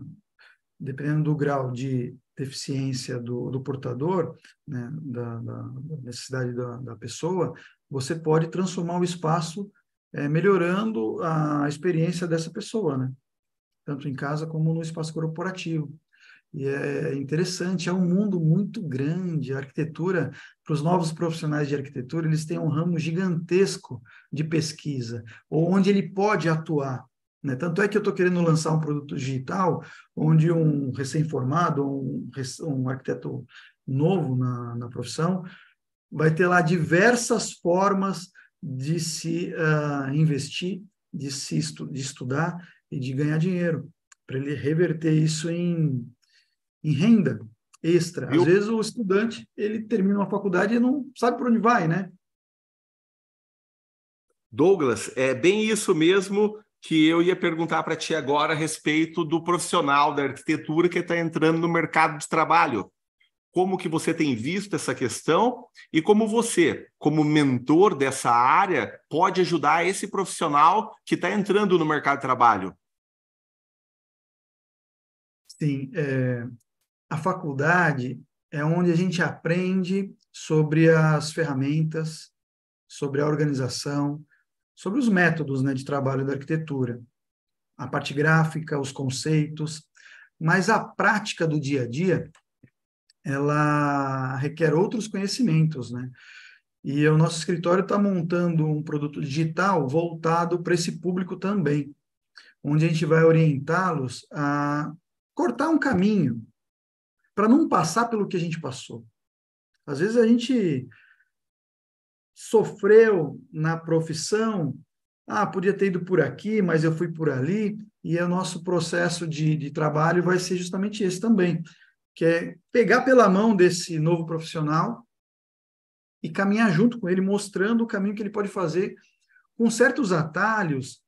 dependendo do grau de deficiência do, do portador, né? da, da necessidade da, da pessoa, você pode transformar o espaço é, melhorando a experiência dessa pessoa, né? Tanto em casa como no espaço corporativo. E é, é interessante, é um mundo muito grande. A arquitetura, para os novos profissionais de arquitetura, eles têm um ramo gigantesco de pesquisa, ou onde ele pode atuar. Né? Tanto é que eu estou querendo lançar um produto digital, onde um recém-formado, um, um arquiteto novo na, na profissão, vai ter lá diversas formas de se uh, investir, de se estu de estudar e de ganhar dinheiro, para ele reverter isso em, em renda extra. Às vezes o estudante ele termina uma faculdade e não sabe para onde vai, né? Douglas, é bem isso mesmo que eu ia perguntar para ti agora a respeito do profissional da arquitetura que está entrando no mercado de trabalho como que você tem visto essa questão e como você, como mentor dessa área, pode ajudar esse profissional que está entrando no mercado de trabalho. Sim, é, a faculdade é onde a gente aprende sobre as ferramentas, sobre a organização, sobre os métodos né, de trabalho da arquitetura, a parte gráfica, os conceitos, mas a prática do dia a dia ela requer outros conhecimentos, né? E o nosso escritório está montando um produto digital voltado para esse público também, onde a gente vai orientá-los a cortar um caminho para não passar pelo que a gente passou. Às vezes a gente sofreu na profissão, ah, podia ter ido por aqui, mas eu fui por ali, e o nosso processo de, de trabalho vai ser justamente esse também que é pegar pela mão desse novo profissional e caminhar junto com ele, mostrando o caminho que ele pode fazer com certos atalhos,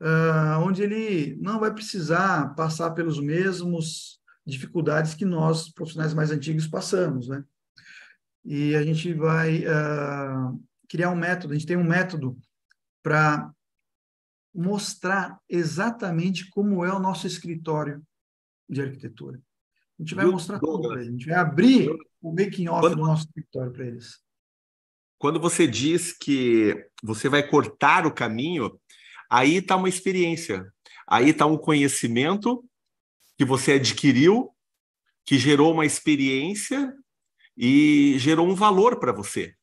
uh, onde ele não vai precisar passar pelos mesmos dificuldades que nós, profissionais mais antigos, passamos, né? E a gente vai uh, criar um método, a gente tem um método para mostrar exatamente como é o nosso escritório de arquitetura. A gente vai mostrar tudo para eles. A gente vai abrir o making off do nosso escritório para eles. Quando você diz que você vai cortar o caminho, aí está uma experiência, aí está um conhecimento que você adquiriu, que gerou uma experiência e gerou um valor para você.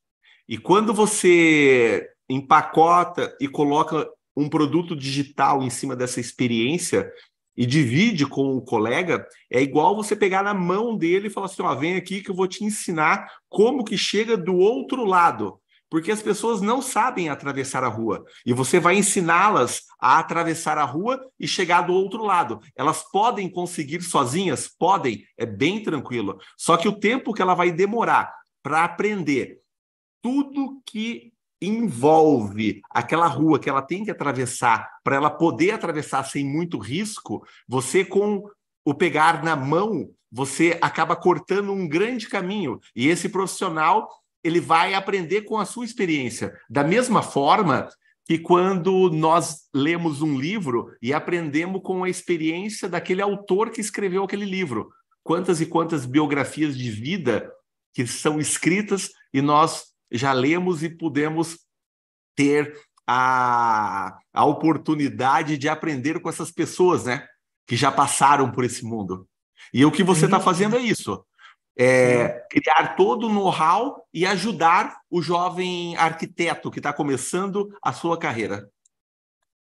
E quando você empacota e coloca um produto digital em cima dessa experiência, e divide com o colega, é igual você pegar na mão dele e falar assim: ó, oh, vem aqui que eu vou te ensinar como que chega do outro lado. Porque as pessoas não sabem atravessar a rua. E você vai ensiná-las a atravessar a rua e chegar do outro lado. Elas podem conseguir sozinhas? Podem, é bem tranquilo. Só que o tempo que ela vai demorar para aprender tudo que envolve aquela rua que ela tem que atravessar para ela poder atravessar sem muito risco, você com o pegar na mão, você acaba cortando um grande caminho e esse profissional ele vai aprender com a sua experiência. Da mesma forma que quando nós lemos um livro e aprendemos com a experiência daquele autor que escreveu aquele livro, quantas e quantas biografias de vida que são escritas e nós já lemos e pudemos ter a, a oportunidade de aprender com essas pessoas, né? Que já passaram por esse mundo. E o que você está fazendo é isso. É, criar todo o know-how e ajudar o jovem arquiteto que está começando a sua carreira.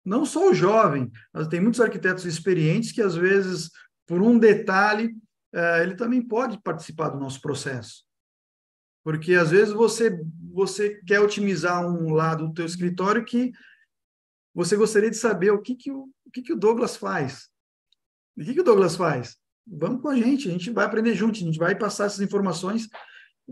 Não só o jovem, mas tem muitos arquitetos experientes que, às vezes, por um detalhe, eh, ele também pode participar do nosso processo. Porque às vezes você você quer otimizar um lado do teu escritório que você gostaria de saber o que que o, o que que o Douglas faz. O que que o Douglas faz? Vamos com a gente, a gente vai aprender junto, a gente vai passar essas informações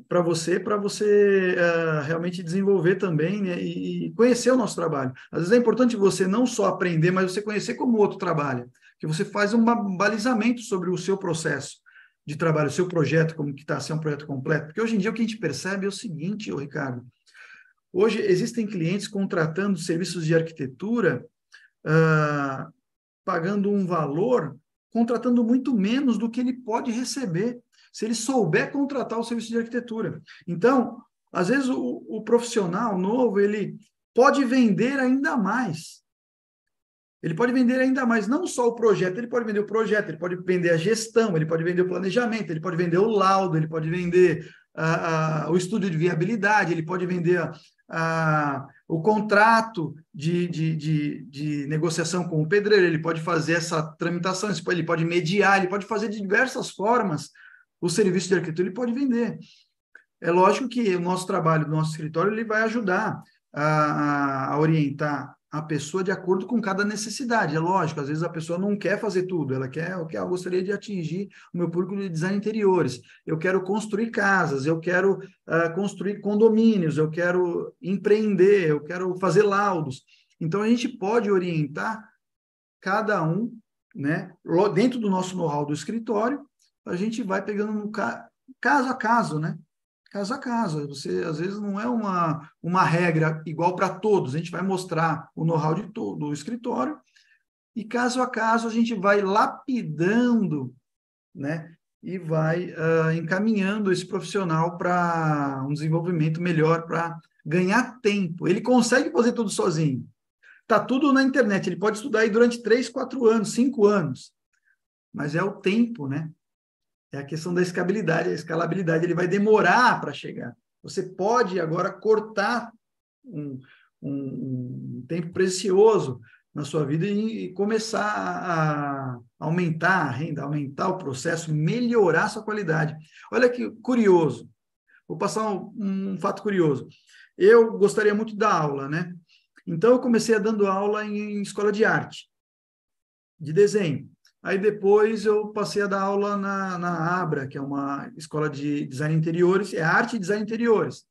para você, para você uh, realmente desenvolver também né, e, e, conhecer o nosso trabalho. Às vezes é importante você não só aprender, mas você conhecer como o outro trabalha, que você faz um balizamento sobre o seu processo de trabalho, seu projeto, como que está, se é um projeto completo? Porque hoje em dia o que a gente percebe é o seguinte, Ricardo, hoje existem clientes contratando serviços de arquitetura, ah, pagando um valor, contratando muito menos do que ele pode receber, se ele souber contratar o serviço de arquitetura. Então, às vezes o, o profissional novo, ele pode vender ainda mais, ele pode vender ainda mais, não só o projeto, ele pode vender o projeto, ele pode vender a gestão, ele pode vender o planejamento, ele pode vender o laudo, ele pode vender o estudo de viabilidade, ele pode vender o contrato de, de, de, de, negociação com o pedreiro, ele pode fazer essa tramitação, ele pode mediar, ele pode fazer de diversas formas o serviço de arquitetura, ele pode vender. É lógico que o nosso trabalho, o nosso escritório, ele vai ajudar a, a orientar a pessoa de acordo com cada necessidade. É lógico, às vezes a pessoa não quer fazer tudo, ela quer, o que eu gostaria de atingir o meu público de design interiores. Eu quero construir casas, eu quero uh, construir condomínios, eu quero empreender, eu quero fazer laudos. Então a gente pode orientar cada um, né, dentro do nosso know-how do escritório, a gente vai pegando no ca caso a caso, né? caso a caso. Você às vezes não é uma, uma regra igual para todos. A gente vai mostrar o know-how de todo o escritório e caso a caso a gente vai lapidando, né? E vai uh, encaminhando esse profissional para um desenvolvimento melhor, para ganhar tempo. Ele consegue fazer tudo sozinho. Tá tudo na internet. Ele pode estudar aí durante três, quatro anos, cinco anos. Mas é o tempo, né? É a questão da escalabilidade. A escalabilidade ele vai demorar para chegar. Você pode agora cortar um, um, um tempo precioso na sua vida e, e começar a aumentar a renda, aumentar o processo, melhorar a sua qualidade. Olha que curioso. Vou passar um, um fato curioso. Eu gostaria muito da aula, né? Então eu comecei dando aula em, em escola de arte, de desenho. Aí depois eu passei a dar aula na, na Abra, que é uma escola de design interiores, é arte e design interiores.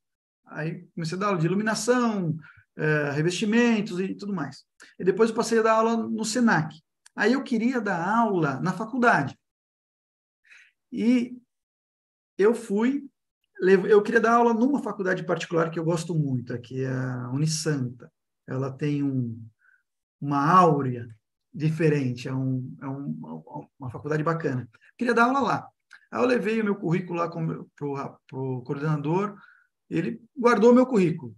Aí comecei a dar aula de iluminação, é, revestimentos e tudo mais. E depois eu passei a dar aula no SENAC. Aí eu queria dar aula na faculdade. E eu fui, eu queria dar aula numa faculdade particular que eu gosto muito, que é a Unisanta. Ela tem um, uma áurea diferente, é, um, é um, uma faculdade bacana. Queria dar aula lá. Aí eu levei o meu currículo lá para o coordenador, ele guardou meu currículo.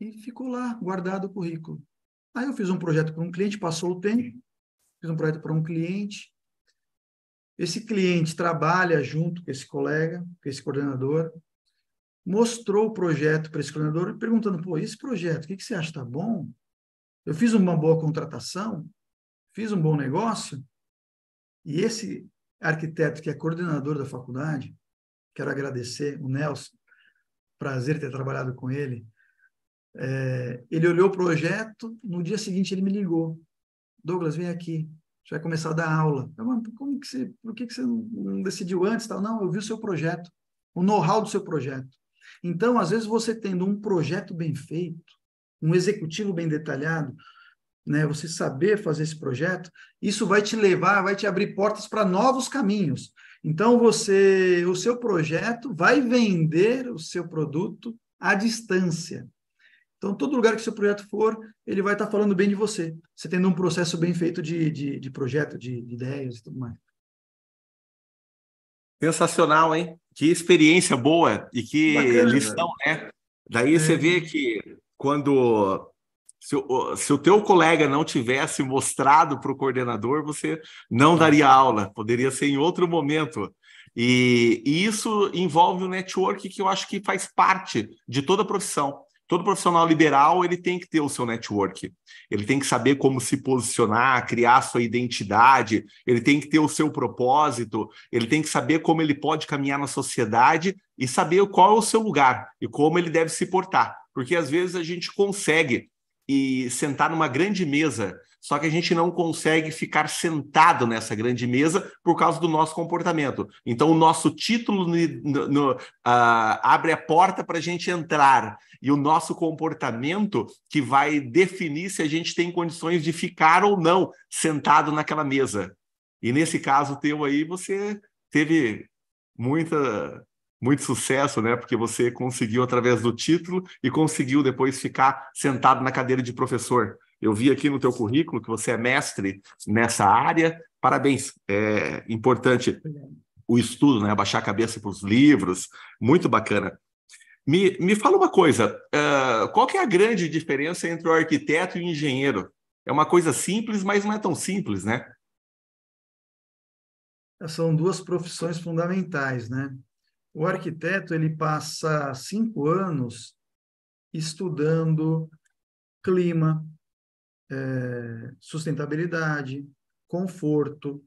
E ficou lá, guardado o currículo. Aí eu fiz um projeto para um cliente, passou o tempo, fiz um projeto para um cliente. Esse cliente trabalha junto com esse colega, com esse coordenador, mostrou o projeto para esse coordenador, perguntando: pô, esse projeto, o que, que você acha? Está bom? Eu fiz uma boa contratação, fiz um bom negócio, e esse arquiteto que é coordenador da faculdade, quero agradecer o Nelson, prazer ter trabalhado com ele. É, ele olhou o projeto, no dia seguinte ele me ligou. Douglas, vem aqui, já vai começar a dar aula. Eu, como que você, por que, que você não decidiu antes? Tal? Não, eu vi o seu projeto, o know-how do seu projeto. Então, às vezes, você tendo um projeto bem feito, um executivo bem detalhado, né, você saber fazer esse projeto, isso vai te levar, vai te abrir portas para novos caminhos. Então você, o seu projeto vai vender o seu produto à distância. Então, todo lugar que seu projeto for, ele vai estar tá falando bem de você. Você tendo um processo bem feito de, de, de projeto, de, de ideias e tudo mais. Sensacional, hein? Que experiência boa e que Bacana, lição, velho. né? Daí é. você vê que quando se o, se o teu colega não tivesse mostrado para o coordenador, você não daria aula, poderia ser em outro momento. E, e isso envolve o um network que eu acho que faz parte de toda a profissão. Todo profissional liberal ele tem que ter o seu network, ele tem que saber como se posicionar, criar sua identidade, ele tem que ter o seu propósito, ele tem que saber como ele pode caminhar na sociedade e saber qual é o seu lugar e como ele deve se portar. Porque às vezes a gente consegue e sentar numa grande mesa, só que a gente não consegue ficar sentado nessa grande mesa por causa do nosso comportamento. Então, o nosso título no, no, uh, abre a porta para a gente entrar, e o nosso comportamento que vai definir se a gente tem condições de ficar ou não sentado naquela mesa. E nesse caso teu aí, você teve muita muito sucesso, né? Porque você conseguiu através do título e conseguiu depois ficar sentado na cadeira de professor. Eu vi aqui no teu currículo que você é mestre nessa área. Parabéns. É importante o estudo, né? Abaixar a cabeça para os livros. Muito bacana. Me, me fala uma coisa. Uh, qual que é a grande diferença entre o arquiteto e o engenheiro? É uma coisa simples, mas não é tão simples, né? São duas profissões fundamentais, né? O arquiteto ele passa cinco anos estudando clima, é, sustentabilidade, conforto,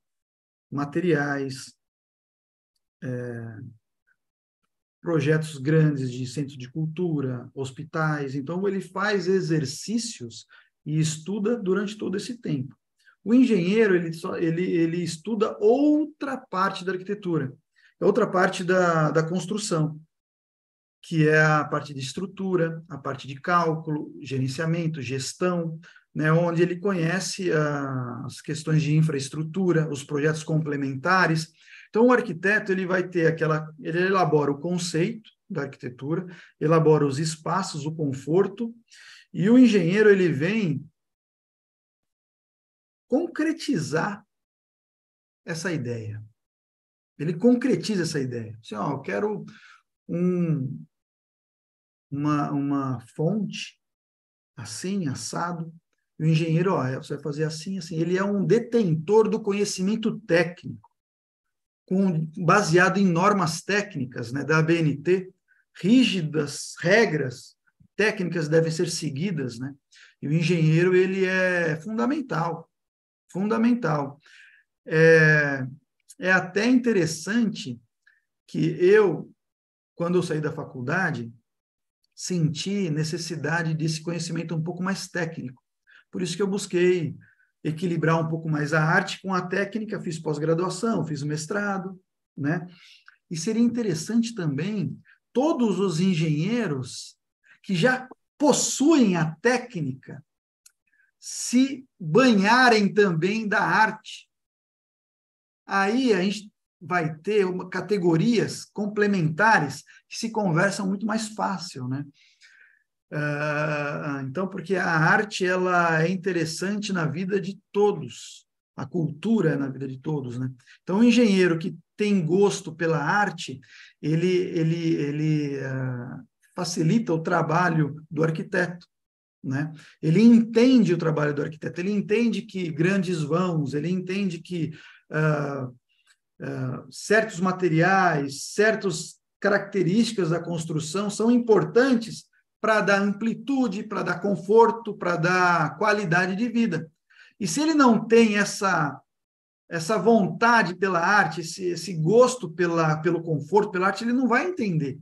materiais, é, projetos grandes de centro de cultura, hospitais. Então, ele faz exercícios e estuda durante todo esse tempo. O engenheiro ele, só, ele, ele estuda outra parte da arquitetura, é outra parte da, da construção, que é a parte de estrutura, a parte de cálculo, gerenciamento, gestão, né, onde ele conhece ah, as questões de infraestrutura, os projetos complementares. Então, o arquiteto ele vai ter aquela, ele elabora o conceito da arquitetura, elabora os espaços, o conforto, e o engenheiro ele vem concretizar essa ideia. Ele concretiza essa ideia. Assim, ó, eu quero um, uma, uma fonte assim, assado. o engenheiro, ó, é, você vai fazer assim, assim. Ele é um detentor do conhecimento técnico, com, baseado em normas técnicas né, da ABNT, rígidas regras técnicas devem ser seguidas, né? E o engenheiro ele é fundamental, fundamental. É, é até interessante que eu, quando eu saí da faculdade, senti necessidade desse conhecimento um pouco mais técnico. Por isso que eu busquei equilibrar um pouco mais a arte com a técnica, fiz pós-graduação, fiz mestrado, né? E seria interessante também todos os engenheiros que já possuem a técnica se banharem também da arte, Aí a gente vai ter uma, categorias complementares que se conversam muito mais fácil, né? Uh, então, porque a arte ela é interessante na vida de todos, a cultura é na vida de todos, né? Então, o engenheiro que tem gosto pela arte, ele ele ele uh, facilita o trabalho do arquiteto, né? Ele entende o trabalho do arquiteto, ele entende que grandes vãos, ele entende que uh, certos materiais, certas características da construção são importantes para dar amplitude, para dar conforto, para dar qualidade de vida. E se ele não tem essa essa vontade pela arte, esse, esse gosto pela, pelo conforto, pela arte, ele não vai entender.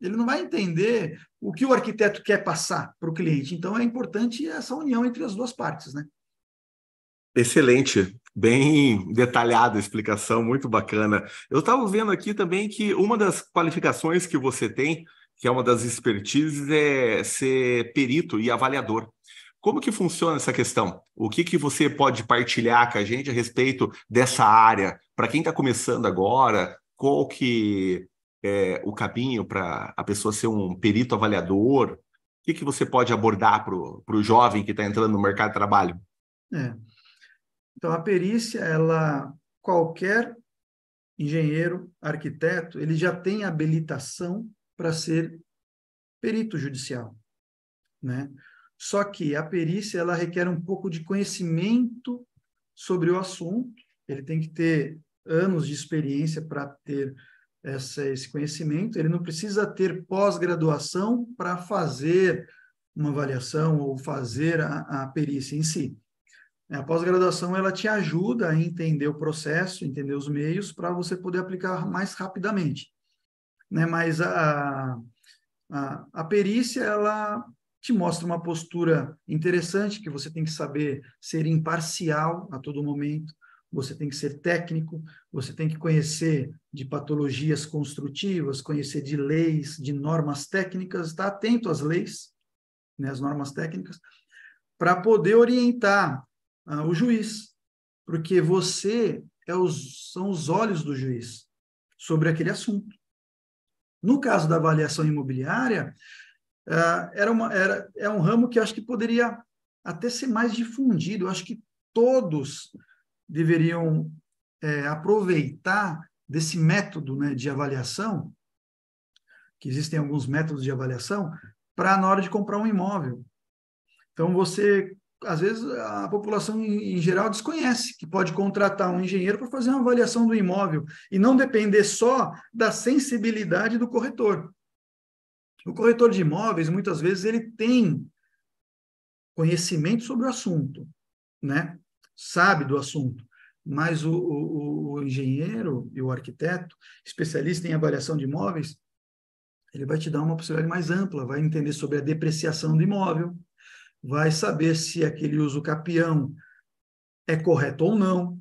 Ele não vai entender o que o arquiteto quer passar para o cliente. Então é importante essa união entre as duas partes, né? Excelente bem detalhada a explicação, muito bacana. Eu estava vendo aqui também que uma das qualificações que você tem, que é uma das expertises, é ser perito e avaliador. Como que funciona essa questão? O que, que você pode partilhar com a gente a respeito dessa área? Para quem está começando agora, qual que é o caminho para a pessoa ser um perito avaliador? O que, que você pode abordar para o jovem que está entrando no mercado de trabalho? É. Então, a perícia, ela qualquer engenheiro, arquiteto, ele já tem habilitação para ser perito judicial, né? Só que a perícia ela requer um pouco de conhecimento sobre o assunto. Ele tem que ter anos de experiência para ter essa, esse conhecimento. Ele não precisa ter pós-graduação para fazer uma avaliação ou fazer a, a perícia em si. É, a pós-graduação ela te ajuda a entender o processo, entender os meios para você poder aplicar mais rapidamente. Né? Mas a, a, a perícia ela te mostra uma postura interessante que você tem que saber ser imparcial a todo momento, você tem que ser técnico, você tem que conhecer de patologias construtivas, conhecer de leis, de normas técnicas, estar tá atento às leis, né, às normas técnicas, para poder orientar ah, o juiz, porque você é os, são os olhos do juiz sobre aquele assunto. No caso da avaliação imobiliária, ah, era, uma, era é um ramo que acho que poderia até ser mais difundido. acho que todos deveriam é, aproveitar desse método né, de avaliação, que existem alguns métodos de avaliação, para na hora de comprar um imóvel. Então, você às vezes a população em geral desconhece que pode contratar um engenheiro para fazer uma avaliação do imóvel e não depender só da sensibilidade do corretor. O corretor de imóveis, muitas vezes, ele tem conhecimento sobre o assunto, né? sabe do assunto, mas o, o, o engenheiro e o arquiteto, especialista em avaliação de imóveis, ele vai te dar uma possibilidade mais ampla, vai entender sobre a depreciação do imóvel, vai saber se aquele uso capião é correto ou não,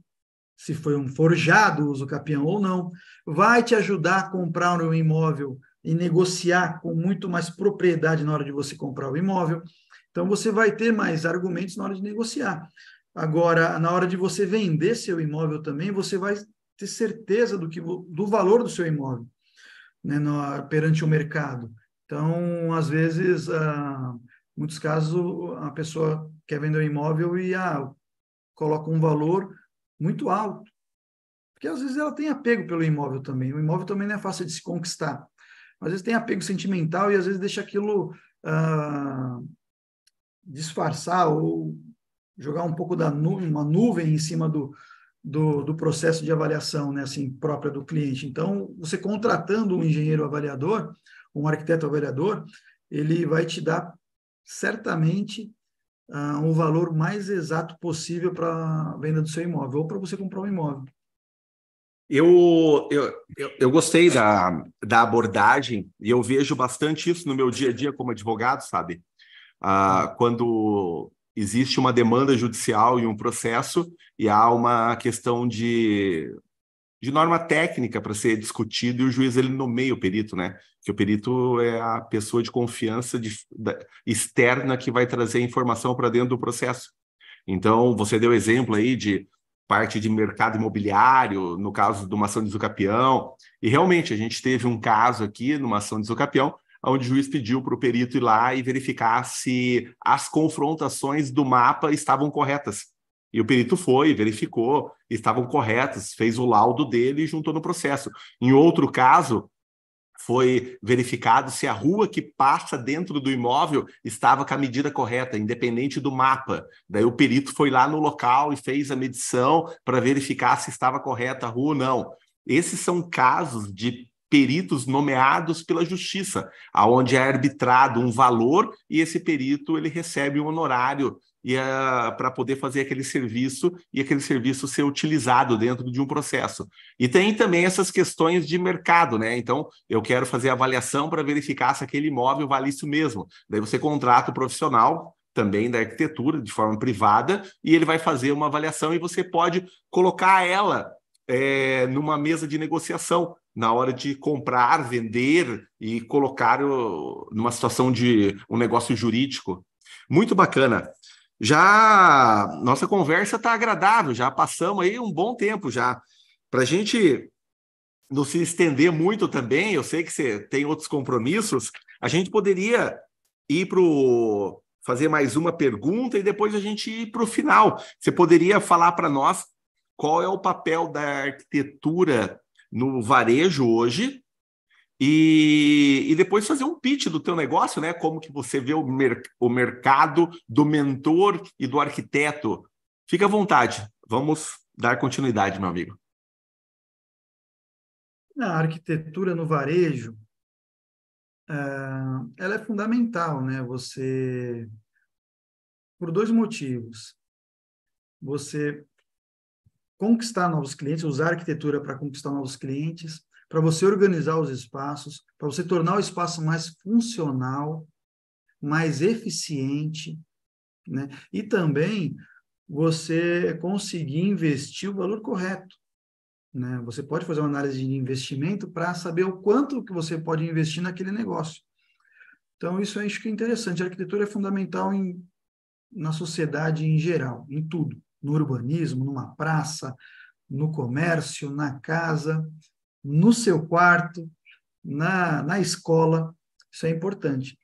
se foi um forjado uso capião ou não, vai te ajudar a comprar um imóvel e negociar com muito mais propriedade na hora de você comprar o imóvel. Então você vai ter mais argumentos na hora de negociar. Agora, na hora de você vender seu imóvel também, você vai ter certeza do que do valor do seu imóvel né, no, perante o mercado. Então, às vezes, ah, muitos casos, a pessoa quer vender um imóvel e ah, coloca um valor muito alto. Porque às vezes ela tem apego pelo imóvel também. O imóvel também não é fácil de se conquistar. Às vezes tem apego sentimental e às vezes deixa aquilo ah, disfarçar ou jogar um pouco da nu uma nuvem em cima do, do, do, processo de avaliação né, assim, própria do cliente. Então, você contratando um engenheiro avaliador, um arquiteto avaliador, ele vai te dar certamente uh, um valor mais exato possível para a venda do seu imóvel ou para você comprar um imóvel. Eu, eu, eu gostei da, da abordagem e eu vejo bastante isso no meu dia a dia como advogado, sabe? Ah, quando existe uma demanda judicial e um processo e há uma questão de de norma técnica para ser discutido e o juiz ele nomeia o perito, né? Que o perito é a pessoa de confiança de, da, externa que vai trazer informação para dentro do processo. Então, você deu exemplo aí de parte de mercado imobiliário, no caso de uma ação de Zucapião, e realmente a gente teve um caso aqui numa ação de Zucapião, onde o juiz pediu para o perito ir lá e verificar se as confrontações do mapa estavam corretas. E o perito foi, verificou, estavam corretos, fez o laudo dele e juntou no processo. Em outro caso, foi verificado se a rua que passa dentro do imóvel estava com a medida correta, independente do mapa. Daí o perito foi lá no local e fez a medição para verificar se estava correta a rua ou não. Esses são casos de peritos nomeados pela justiça, aonde é arbitrado um valor e esse perito ele recebe um honorário e é para poder fazer aquele serviço e aquele serviço ser utilizado dentro de um processo. E tem também essas questões de mercado, né? Então, eu quero fazer avaliação para verificar se aquele imóvel vale isso mesmo. Daí você contrata o profissional também da arquitetura de forma privada e ele vai fazer uma avaliação e você pode colocar ela é, numa mesa de negociação na hora de comprar, vender e colocar o, numa situação de um negócio jurídico. Muito bacana já nossa conversa está agradável, já passamos aí um bom tempo já. Para a gente não se estender muito também, eu sei que você tem outros compromissos, a gente poderia ir para fazer mais uma pergunta e depois a gente ir para o final. Você poderia falar para nós qual é o papel da arquitetura no varejo hoje e, e, depois fazer um pitch do teu negócio, né? Como que você vê o, mer o mercado do mentor e do arquiteto. Fica à vontade, vamos dar continuidade, meu amigo. A arquitetura no varejo, é, ela é fundamental, né? Você, por dois motivos, você conquistar novos clientes, usar a arquitetura para conquistar novos clientes para você organizar os espaços, para você tornar o espaço mais funcional, mais eficiente, né? E também você conseguir investir o valor correto, né? Você pode fazer uma análise de investimento para saber o quanto que você pode investir naquele negócio. Então isso eu é, acho que é interessante. A arquitetura é fundamental em, na sociedade em geral, em tudo, no urbanismo, numa praça, no comércio, na casa, no seu quarto, na, na escola. Isso é importante.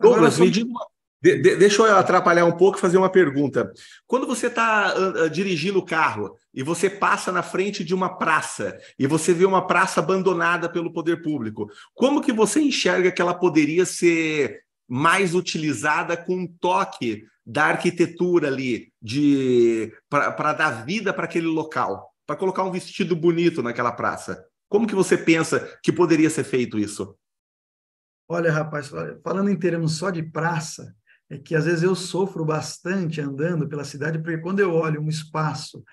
Douglas, me diga uma... de, de, deixa eu atrapalhar um pouco e fazer uma pergunta. Quando você está uh, dirigindo o carro e você passa na frente de uma praça e você vê uma praça abandonada pelo poder público, como que você enxerga que ela poderia ser mais utilizada com um toque da arquitetura ali de para dar vida para aquele local, para colocar um vestido bonito naquela praça? Como que você pensa que poderia ser feito isso? Olha, rapaz, falando em termos só de praça, é que às vezes eu sofro bastante andando pela cidade, porque quando eu olho um espaço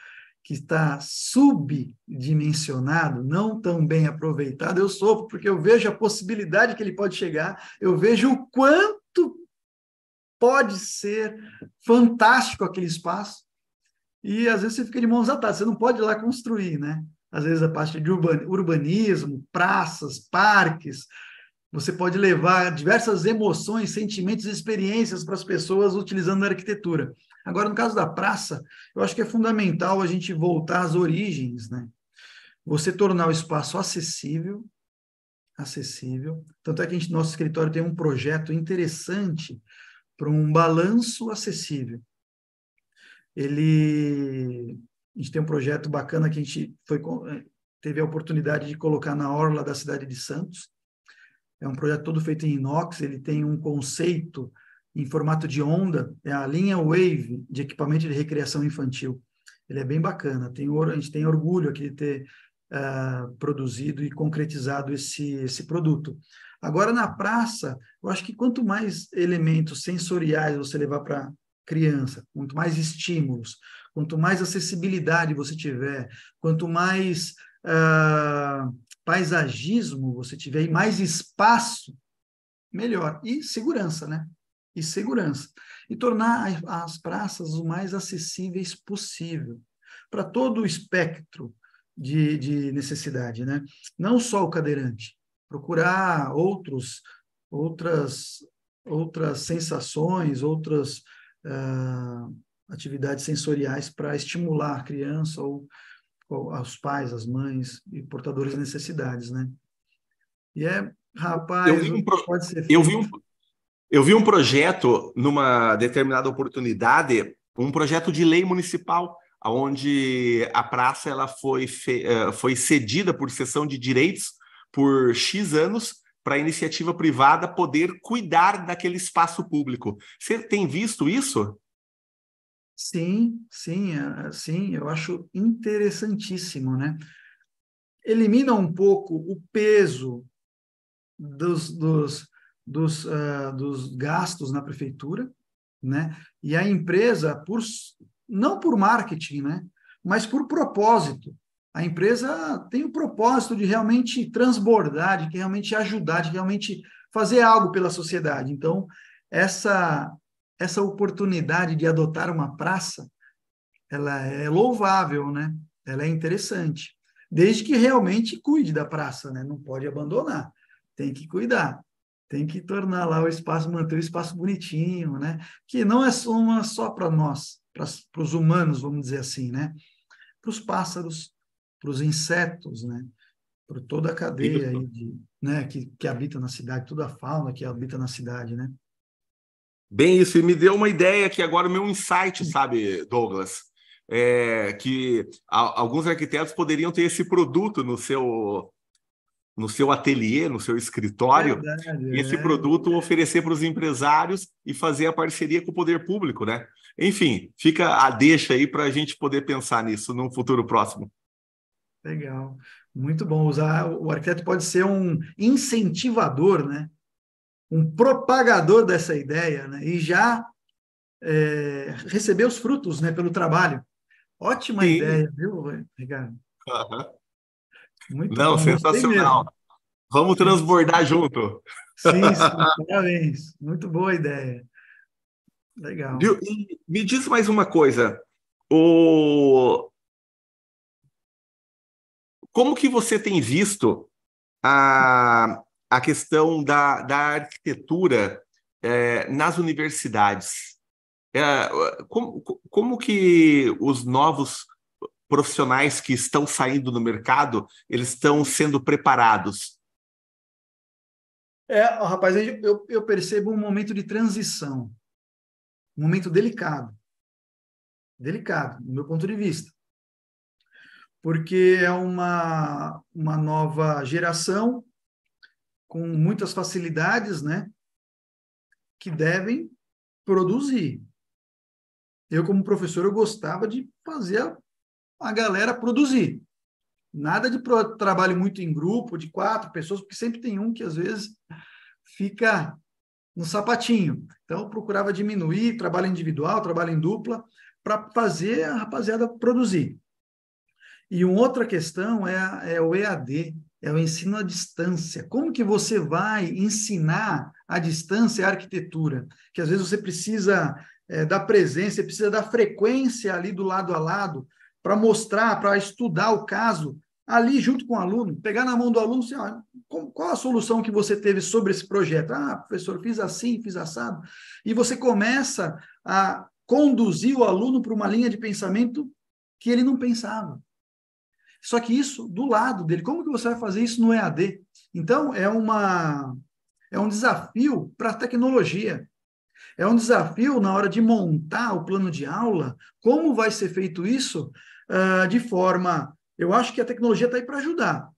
que está subdimensionado, não tão bem aproveitado, eu sofro, porque eu vejo a possibilidade que ele pode chegar, eu vejo o quanto pode ser fantástico aquele espaço, e às vezes você fica de mãos atadas, você não pode ir lá construir, né? às vezes a parte de urbanismo, praças, parques. Você pode levar diversas emoções, sentimentos e experiências para as pessoas utilizando a arquitetura. Agora, no caso da praça, eu acho que é fundamental a gente voltar às origens, né? Você tornar o espaço acessível, acessível. Tanto é que gente, nosso escritório tem um projeto interessante para um balanço acessível. Ele a gente tem um projeto bacana que a gente foi, eh, teve a oportunidade de colocar na orla da cidade de Santos. É um projeto todo feito em inox, ele tem um conceito em formato de onda, é a linha Wave de equipamento de recreação infantil. Ele é bem bacana, tem, a gente tem orgulho aqui de ter Uh, produzido e concretizado esse, esse produto. Agora, na praça, eu acho que quanto mais elementos sensoriais você levar para criança, quanto mais estímulos, quanto mais acessibilidade você tiver, quanto mais uh, paisagismo você tiver e mais espaço, melhor. E segurança, né? E segurança. E tornar as praças o mais acessíveis possível para todo o espectro de, de, necessidade, né? Não só o cadeirante. Procurar outros, outras, outras sensações, outras. Uh, atividades sensoriais para estimular a criança ou, ou aos pais, às mães e portadores de necessidades, né? E é, rapaz, eu vi um pro... pode ser feito. Eu vi um eu vi um projeto numa determinada oportunidade, um projeto de lei municipal onde a praça ela foi, fe... Eh, foi cedida por sessão de direitos por X anos para a iniciativa privada poder cuidar daquele espaço público. Você tem visto isso? Sim, sim, é, é, sim, eu acho interessantíssimo, né? Elimina um pouco o peso dos, dos, dos, uh, dos gastos na prefeitura, né? E a empresa, por, não por marketing, né? Mas por propósito. A empresa tem o propósito de realmente transbordar, de realmente ajudar, de realmente fazer algo pela sociedade. Então, essa essa oportunidade de adotar uma praça, ela é louvável, né? Ela é interessante, desde que realmente cuide da praça, né? Não pode abandonar, tem que cuidar, tem que tornar lá o espaço, manter o espaço bonitinho, né? Que não é uma é só para nós, para os humanos, vamos dizer assim, né? Para os pássaros, para os insetos, né? Para toda a cadeia de, né? que, que habita na cidade, toda a fauna que habita na cidade, né? Bem isso, e me deu uma ideia que agora o meu insight, hum. sabe, Douglas? É, que a, alguns arquitetos poderiam ter esse produto no seu no seu ateliê, no seu escritório, Verdade, esse é. produto oferecer para os empresários e fazer a parceria com o poder público, né? Enfim, fica a deixa aí para a gente poder pensar nisso num futuro próximo. Legal, muito bom. Usar o arquiteto pode ser um incentivador, né? um propagador dessa ideia né? e já é, recebeu os frutos né, pelo trabalho. Ótima Sim. ideia, viu, Ricardo? Uhum. Muito Não, bom, sensacional. Vamos transbordar junto. Sim, sim, parabéns. Muito boa ideia. Legal. E, me diz mais uma coisa. O... Como que você tem visto a, a questão da, da arquitetura é, nas universidades. É, como, como que os novos profissionais que estão saindo no mercado eles estão sendo preparados? É, rapaz, eu, eu percebo um momento de transição, um momento delicado, delicado, do meu ponto de vista, porque é uma, uma nova geração com muitas facilidades, né? Que devem produzir. Eu, como professor, eu gostava de fazer a, galera produzir. Nada de pro, trabalho muito em grupo, de quatro pessoas, porque sempre tem um que às vezes fica no sapatinho. Então, eu procurava diminuir trabalho individual, trabalho em dupla, para fazer a rapaziada produzir. E uma outra questão é, é o EAD, é o ensino à distância. Como que você vai ensinar à distância a arquitetura? Que às vezes você precisa é, da presença, você precisa da frequência ali do lado a lado para mostrar, para estudar o caso ali junto com o aluno, pegar na mão do aluno, assim, ah, qual a solução que você teve sobre esse projeto? Ah, professor, fiz assim, fiz assado. E você começa a conduzir o aluno para uma linha de pensamento que ele não pensava. Só que isso do lado dele, como que você vai fazer isso no EAD? Então, é uma é um desafio para a tecnologia. É um desafio na hora de montar o plano de aula, como vai ser feito isso uh, de forma. Eu acho que a tecnologia está aí para ajudar.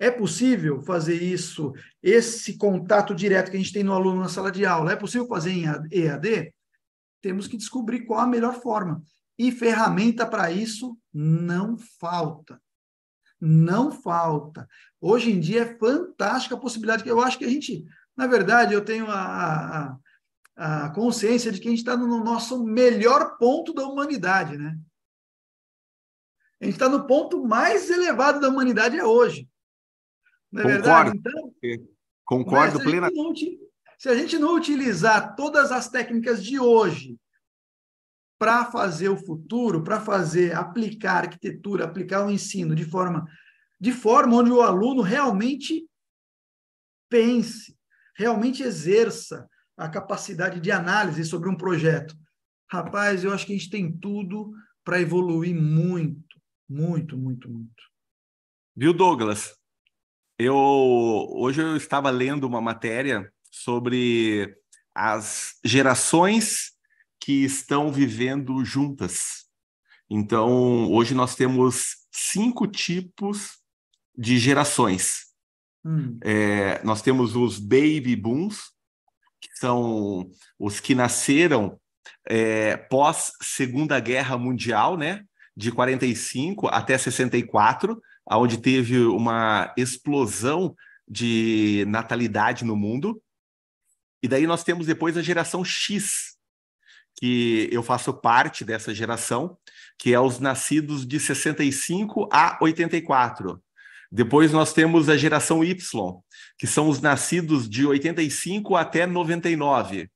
É possível fazer isso, esse contato direto que a gente tem no aluno na sala de aula? É possível fazer em EAD? Temos que descobrir qual a melhor forma. E ferramenta para isso não falta não falta. Hoje em dia é fantástica a possibilidade que eu acho que a gente, na verdade, eu tenho a, a, a consciência de que a gente está no nosso melhor ponto da humanidade, né? A gente está no ponto mais elevado da humanidade é hoje. Não é Concordo. verdade? Então, Concordo plenamente. Se a gente não utilizar todas as técnicas de hoje para fazer o futuro, para fazer aplicar arquitetura, aplicar o ensino de forma de forma onde o aluno realmente pense, realmente exerça a capacidade de análise sobre um projeto. Rapaz, eu acho que a gente tem tudo para evoluir muito, muito, muito, muito. Viu, Douglas? Eu hoje eu estava lendo uma matéria sobre as gerações que estão vivendo juntas. Então, hoje nós temos cinco tipos de gerações. Hum. É, nós temos os baby booms, que são os que nasceram é, pós Segunda Guerra Mundial, né? De 45 até 64, onde teve uma explosão de natalidade no mundo. E daí nós temos depois a geração X, que eu faço parte dessa geração, que é os nascidos de 65 a 84. Depois nós temos a geração Y, que são os nascidos de 85 até 99.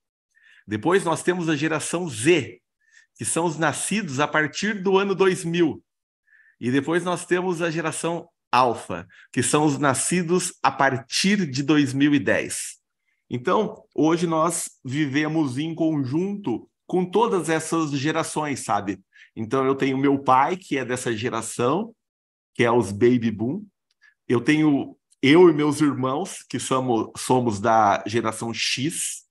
Depois nós temos a geração Z, que são os nascidos a partir do ano 2000. E depois nós temos a geração Alpha, que são os nascidos a partir de 2010. Então, hoje nós vivemos em conjunto com todas essas gerações, sabe? Então eu tenho meu pai, que é dessa geração, que é os baby boom. Eu tenho eu e meus irmãos, que somos, somos da geração X.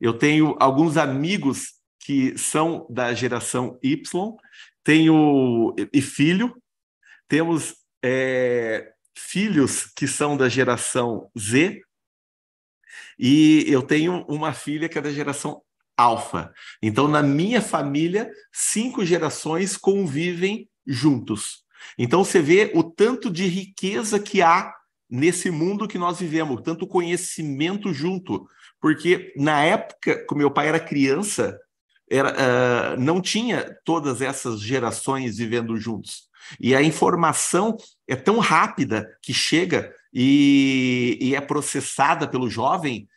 Eu tenho alguns amigos que são da geração Y. Tenho e filho. Temos é, filhos que são da geração Z. E eu tenho uma filha que é da geração alfa. Então, na minha família, cinco gerações convivem juntos. Então, você vê o tanto de riqueza que há nesse mundo que nós vivemos, tanto conhecimento junto. Porque na época que meu pai era criança, era, uh, não tinha todas essas gerações vivendo juntos. E a informação é tão rápida que chega e, e é processada pelo jovem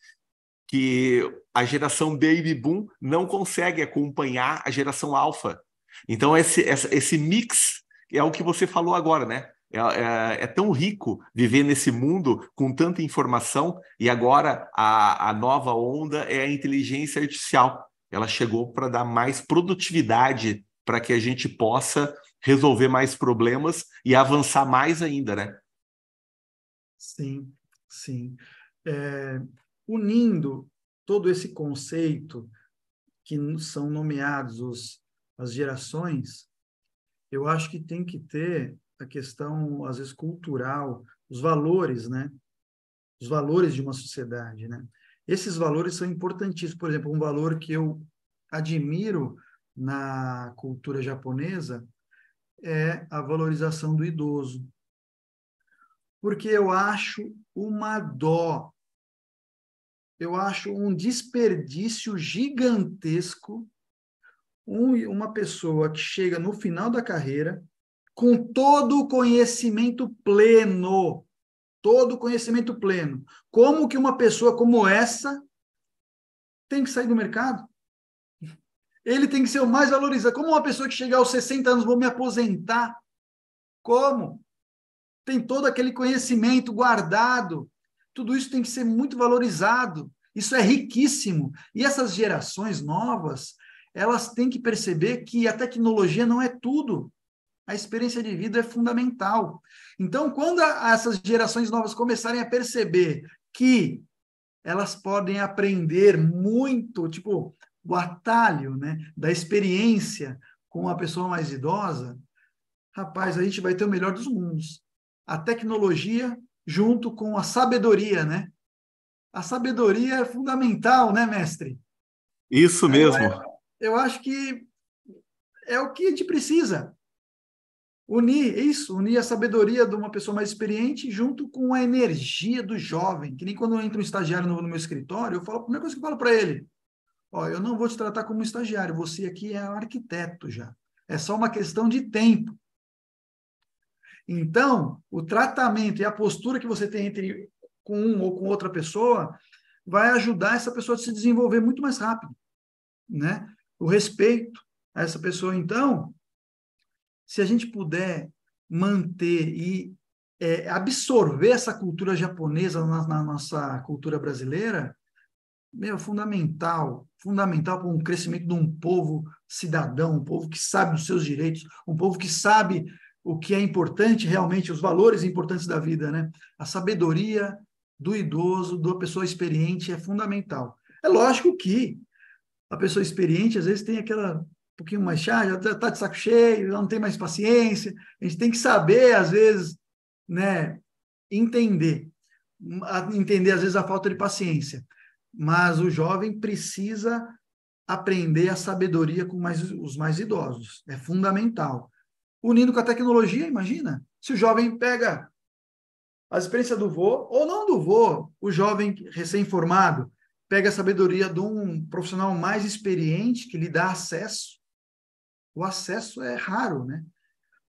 que a geração baby boom não consegue acompanhar a geração alfa. Então, esse, esse mix é o que você falou agora, né? É, é, é, tão rico viver nesse mundo com tanta informação e agora a, a nova onda é a inteligência artificial. Ela chegou para dar mais produtividade para que a gente possa resolver mais problemas e avançar mais ainda, né? Sim, sim. É, unindo todo esse conceito que são nomeados os, as gerações, eu acho que tem que ter a questão, às vezes, cultural, os valores, né? Os valores de uma sociedade, né? Esses valores são importantíssimos. Por exemplo, um valor que eu admiro na cultura japonesa é a valorização do idoso. Porque eu acho uma dó eu acho um desperdício gigantesco um, uma pessoa que chega no final da carreira com todo o conhecimento pleno, todo o conhecimento pleno. Como que uma pessoa como essa tem que sair do mercado? Ele tem que ser o mais valorizado. Como uma pessoa que chega aos 60 anos, vou me aposentar? Como? Tem todo aquele conhecimento guardado tudo isso tem que ser muito valorizado. Isso é riquíssimo. E essas gerações novas, elas têm que perceber que a tecnologia não é tudo. A experiência de vida é fundamental. Então, quando a, essas gerações novas começarem a perceber que elas podem aprender muito, tipo, o atalho né, da experiência com a pessoa mais idosa, rapaz, a gente vai ter o melhor dos mundos. A tecnologia junto com a sabedoria, né? A sabedoria é fundamental, né, mestre? Isso mesmo. Eu, eu acho que é o que a gente precisa. Unir é isso, unir a sabedoria de uma pessoa mais experiente junto com a energia do jovem. Que nem quando eu entro um estagiário no, no meu escritório, eu falo, a primeira coisa que eu falo para ele: Ó, eu não vou te tratar como estagiário, você aqui é um arquiteto já. É só uma questão de tempo. Então, o tratamento e a postura que você tem entre com um ou com outra pessoa vai ajudar essa pessoa a se desenvolver muito mais rápido, né? O respeito a essa pessoa. Então, se a gente puder manter e é, absorver essa cultura japonesa na, na nossa cultura brasileira, meu, fundamental, fundamental para um crescimento de um povo cidadão, um povo que sabe dos seus direitos, um povo que sabe o que é importante realmente, os valores importantes da vida, né? A sabedoria do idoso, da pessoa experiente é fundamental. É lógico que a pessoa experiente às vezes tem aquela um pouquinho mais chata, já está tá de saco cheio, já não tem mais paciência. A gente tem que saber às vezes, né, entender, entender às vezes a falta de paciência. Mas o jovem precisa aprender a sabedoria com mais, os mais idosos. É fundamental unindo com a tecnologia, imagina. Se o jovem pega a experiência do vô, ou não do vô, o jovem recém-formado pega a sabedoria de um profissional mais experiente que lhe dá acesso. O acesso é raro, né?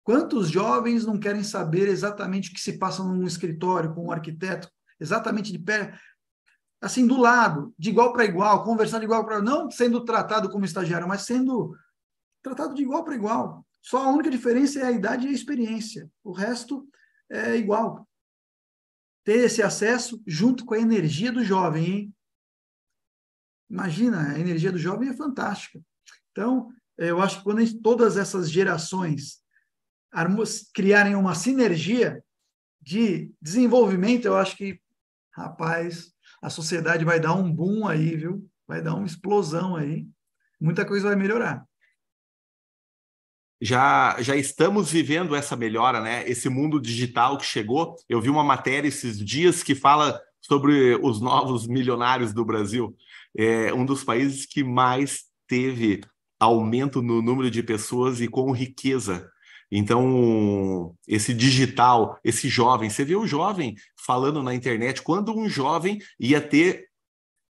Quantos jovens não querem saber exatamente o que se passa num escritório com um arquiteto, exatamente de pé, assim, do lado, de igual para igual, conversando de igual para não sendo tratado como estagiário, mas sendo tratado de igual para igual. Só a única diferença é a idade e a experiência. O resto é igual. Ter esse acesso junto com a energia do jovem, hein? Imagina, a energia do jovem é fantástica. Então, eu acho que quando gente, todas essas gerações criarem uma sinergia de desenvolvimento, eu acho que, rapaz, a sociedade vai dar um boom aí, viu? Vai dar uma explosão aí. Muita coisa vai melhorar já, já estamos vivendo essa melhora, né? Esse mundo digital que chegou. Eu vi uma matéria esses dias que fala sobre os novos milionários do Brasil. É um dos países que mais teve aumento no número de pessoas e com riqueza. Então, esse digital, esse jovem, você viu o jovem falando na internet quando um jovem ia ter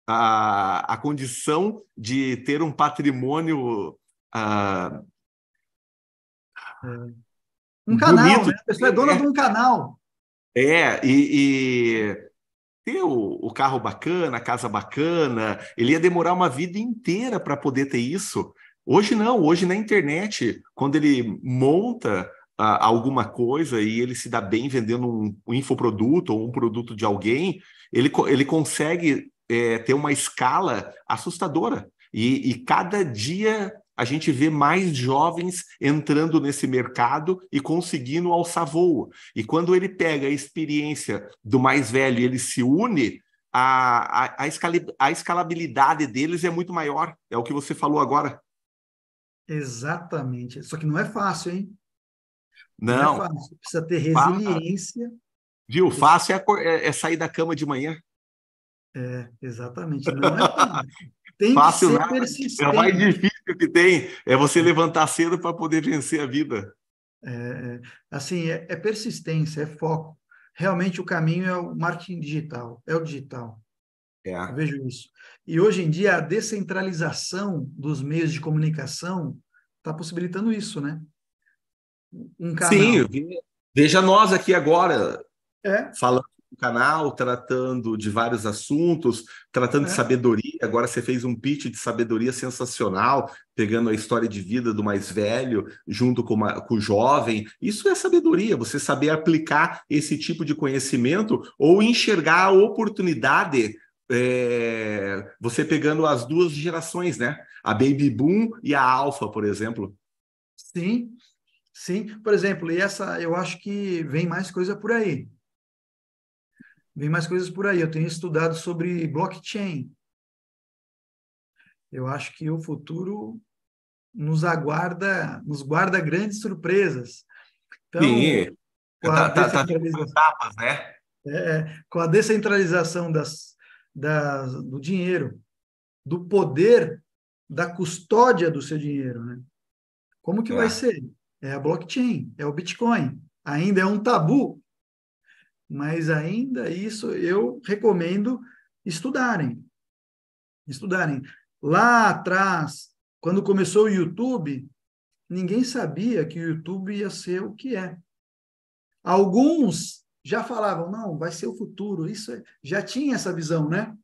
a, a condição de ter um patrimônio ah, é. Um canal, né? a pessoa é dona é, de um canal. É, e, e ter o, o, carro bacana, a casa bacana, ele ia demorar uma vida inteira para poder ter isso. Hoje não, hoje na internet, quando ele monta a, alguma coisa e ele se dá bem vendendo um, um infoproduto ou um produto de alguém, ele, ele consegue é, ter uma escala assustadora. E, e, cada dia a gente vê mais jovens entrando nesse mercado e conseguindo alçar voo. E quando ele pega a experiência do mais velho e ele se une, a, a, a escalabilidade deles é muito maior. É o que você falou agora. Exatamente. Só que não é fácil, hein? Não. É não é fácil. Precisa ter resiliência. Viu? Fácil é, é, é sair da cama de manhã. É, exatamente. Não é fácil. Tem fácil, que ser né? persistente. É mais difícil difícil que tem é você levantar cedo para poder vencer a vida. É, é, assim, é, é, persistência, é foco. Realmente o caminho é o marketing digital, é o digital. É. Eu vejo isso. E hoje em dia a descentralização dos meios de comunicação está possibilitando isso, né? Um canal. Sim, veja nós aqui agora é. falando canal, tratando de vários assuntos, tratando é. de sabedoria. Agora você fez um pitch de sabedoria sensacional, pegando a história de vida do mais velho junto com, uma, com o jovem. Isso é sabedoria, você saber aplicar esse tipo de conhecimento ou enxergar a oportunidade é, você pegando as duas gerações, né? A Baby Boom e a Alpha, por exemplo. Sim, sim. Por exemplo, e essa eu acho que vem mais coisa por aí. Vem mais coisas por aí. Eu tenho estudado sobre blockchain. Eu acho que o futuro nos aguarda, nos guarda grandes surpresas. Então, Sim, tá, descentralização... tá, tá né? É, é, com a descentralização das, das, do dinheiro, do poder da custódia do seu dinheiro, né? Como que é. vai ser? É a blockchain, é o Bitcoin. Ainda é um tabu mas ainda isso eu recomendo estudarem. Estudarem. Lá atrás, quando começou o YouTube, ninguém sabia que o YouTube ia ser o que é. Alguns já falavam, não, vai ser o futuro. Isso é... já tinha essa visão, né?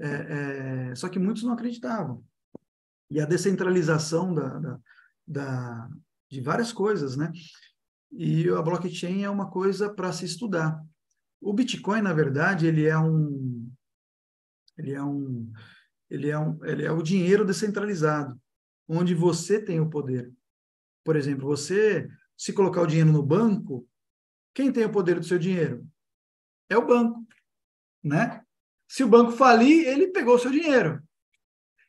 É, é... Só que muitos não acreditavam. E a descentralização da, da, da de várias coisas, né? E a blockchain é uma coisa para se estudar. O Bitcoin, na verdade, ele é um ele é um ele é um ele é o dinheiro descentralizado, onde você tem o poder. Por exemplo, você se colocar o dinheiro no banco, quem tem o poder do seu dinheiro? É o banco, né? Se o banco falir, ele pegou o seu dinheiro.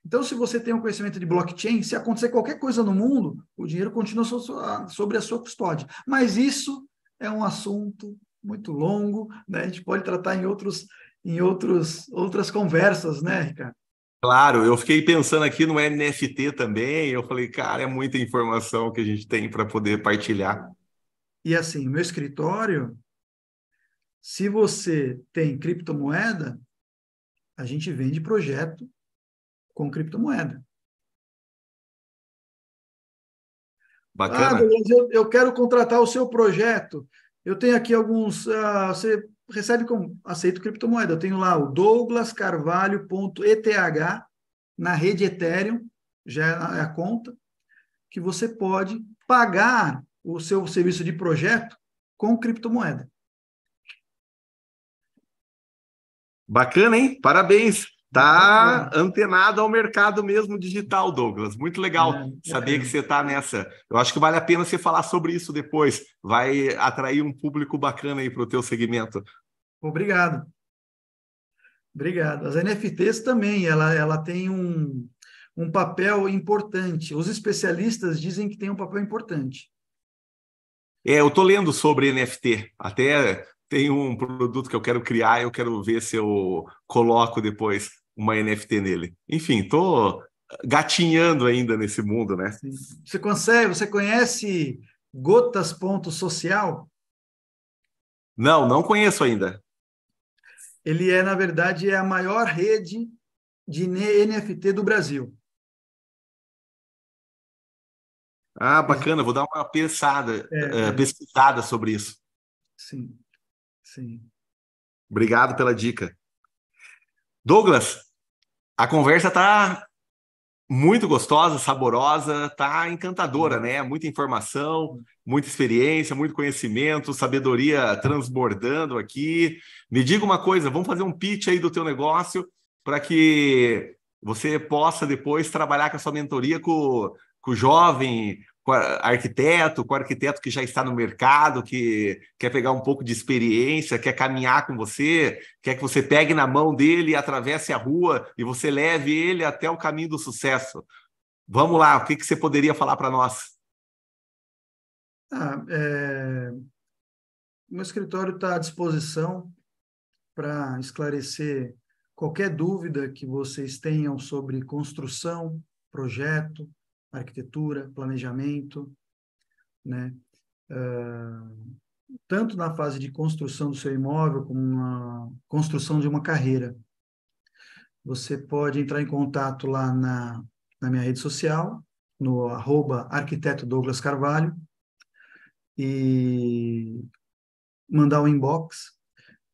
Então, se você tem um conhecimento de blockchain, se acontecer qualquer coisa no mundo, o dinheiro continua ah, sobre a sua custódia. Mas isso é um assunto muito longo, né? A gente pode tratar em outros em outros outras conversas, né, Ricardo? Claro, eu fiquei pensando aqui no NFT também, eu falei, cara, é muita informação que a gente tem para poder partilhar. E assim, meu escritório, se você tem criptomoeda, a gente vende projeto com criptomoeda. Bacana. Ah, eu, eu, quero contratar o seu projeto. Eu tenho aqui alguns. Uh, você recebe como aceito criptomoeda. Eu tenho lá o douglascarvalho.eth na rede Ethereum, já é, é a conta, que você pode pagar o seu serviço de projeto com criptomoeda. Bacana, hein? Parabéns! Tá antenado ao mercado mesmo digital, Douglas. Muito legal é, é saber que você está nessa. Eu acho que vale a pena você falar sobre isso depois. Vai atrair um público bacana aí para o teu segmento. Obrigado. Obrigado. As NFTs também, ela, ela tem um, um papel importante. Os especialistas dizem que tem um papel importante. É, eu tô lendo sobre NFT. Até tem um produto que eu quero criar, eu quero ver se eu coloco depois uma NFT nele. Enfim, tô gatinhando ainda nesse mundo, né? Você consegue, você conhece gotas.social? Não, não conheço ainda. Ele é, na verdade, é a maior rede de NFT do Brasil. Ah, bacana, vou dar uma pensada, é, é. Eh, pesquisada sobre isso. Sim, sim. Obrigado pela dica. Douglas, a conversa tá muito gostosa, saborosa, tá encantadora, uhum. né? Muita informação, muita experiência, muito conhecimento, sabedoria transbordando aqui. Me diga uma coisa, vamos fazer um pitch aí do teu negócio para que você possa depois trabalhar com a sua mentoria com, com o jovem arquiteto, com arquiteto que já está no mercado, que quer pegar um pouco de experiência, quer caminhar com você, quer que você pegue na mão dele, atravesse a rua e você leve ele até o caminho do sucesso. Vamos lá, o que, que você poderia falar para nós? Ah, é... Meu escritório está à disposição para esclarecer qualquer dúvida que vocês tenham sobre construção, projeto, arquitetura, planejamento, né? Uh, tanto na fase de construção do seu imóvel como na construção de uma carreira. Você pode entrar em contato lá na, na minha rede social, no arroba arquiteto Douglas Carvalho, e mandar um inbox.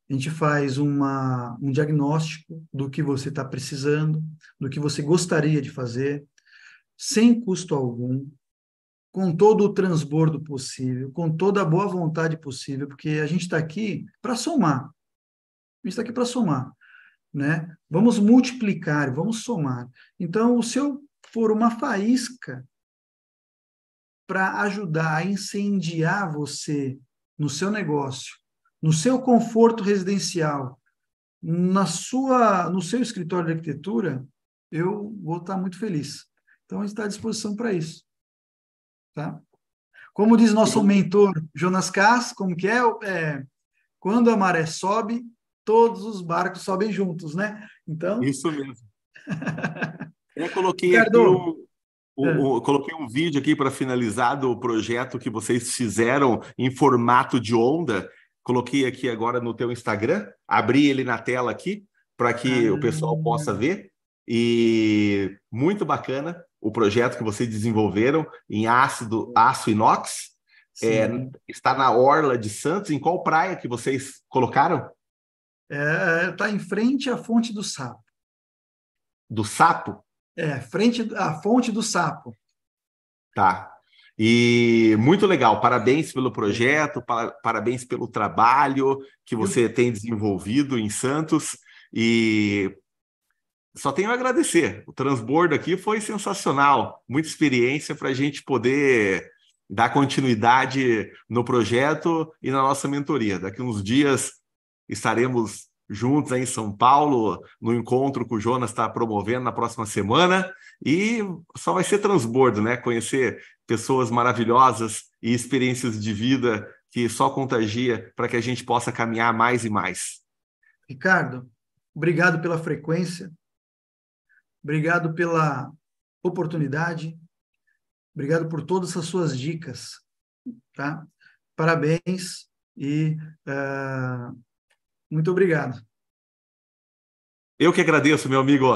A gente faz uma, um diagnóstico do que você está precisando, do que você gostaria de fazer, sem custo algum, com todo o transbordo possível, com toda a boa vontade possível, porque a gente está aqui para somar. A gente está aqui para somar. Né? Vamos multiplicar, vamos somar. Então, se eu for uma faísca para ajudar a incendiar você no seu negócio, no seu conforto residencial, na sua, no seu escritório de arquitetura, eu vou estar tá muito feliz. Então, a gente está à disposição para isso. Tá? Como diz nosso mentor Jonas Kass, como que é? é? Quando a maré sobe, todos os barcos sobem juntos, né? Então... Isso mesmo. Eu coloquei Ricardo, o, o, é. coloquei um vídeo aqui para finalizar do projeto que vocês fizeram em formato de onda. Coloquei aqui agora no teu Instagram, abri ele na tela aqui para que ah, o pessoal ah. possa ver. E muito bacana o projeto que vocês desenvolveram em ácido, aço inox. É, está na Orla de Santos. Em qual praia que vocês colocaram? Está é, é tá em frente à Fonte do Sapo. Do Sapo? É, frente à Fonte do Sapo. Tá. E muito legal, parabéns pelo projeto, parabéns pelo trabalho que você tem desenvolvido em Santos. E só tenho a agradecer. O transbordo aqui foi sensacional, muita experiência para a gente poder dar continuidade no projeto e na nossa mentoria. Daqui uns dias estaremos juntos em São Paulo, no encontro que o Jonas está promovendo na próxima semana. E só vai ser transbordo, né? Conhecer pessoas maravilhosas e experiências de vida que só contagia para que a gente possa caminhar mais e mais. Ricardo, obrigado pela frequência. Obrigado pela oportunidade. Obrigado por todas as suas dicas. Tá? Parabéns e uh, muito obrigado. Eu que agradeço, meu amigo.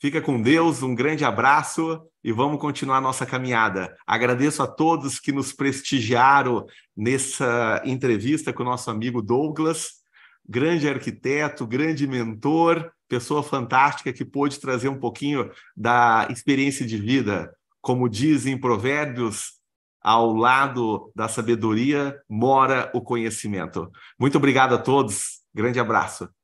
Fica com Deus, um grande abraço e vamos continuar nossa caminhada. Agradeço a todos que nos prestigiaram nessa entrevista com o nosso amigo Douglas grande arquiteto, grande mentor, pessoa fantástica que pôde trazer um pouquinho da experiência de vida. Como dizem provérbios, ao lado da sabedoria mora o conhecimento. Muito obrigado a todos. Grande abraço.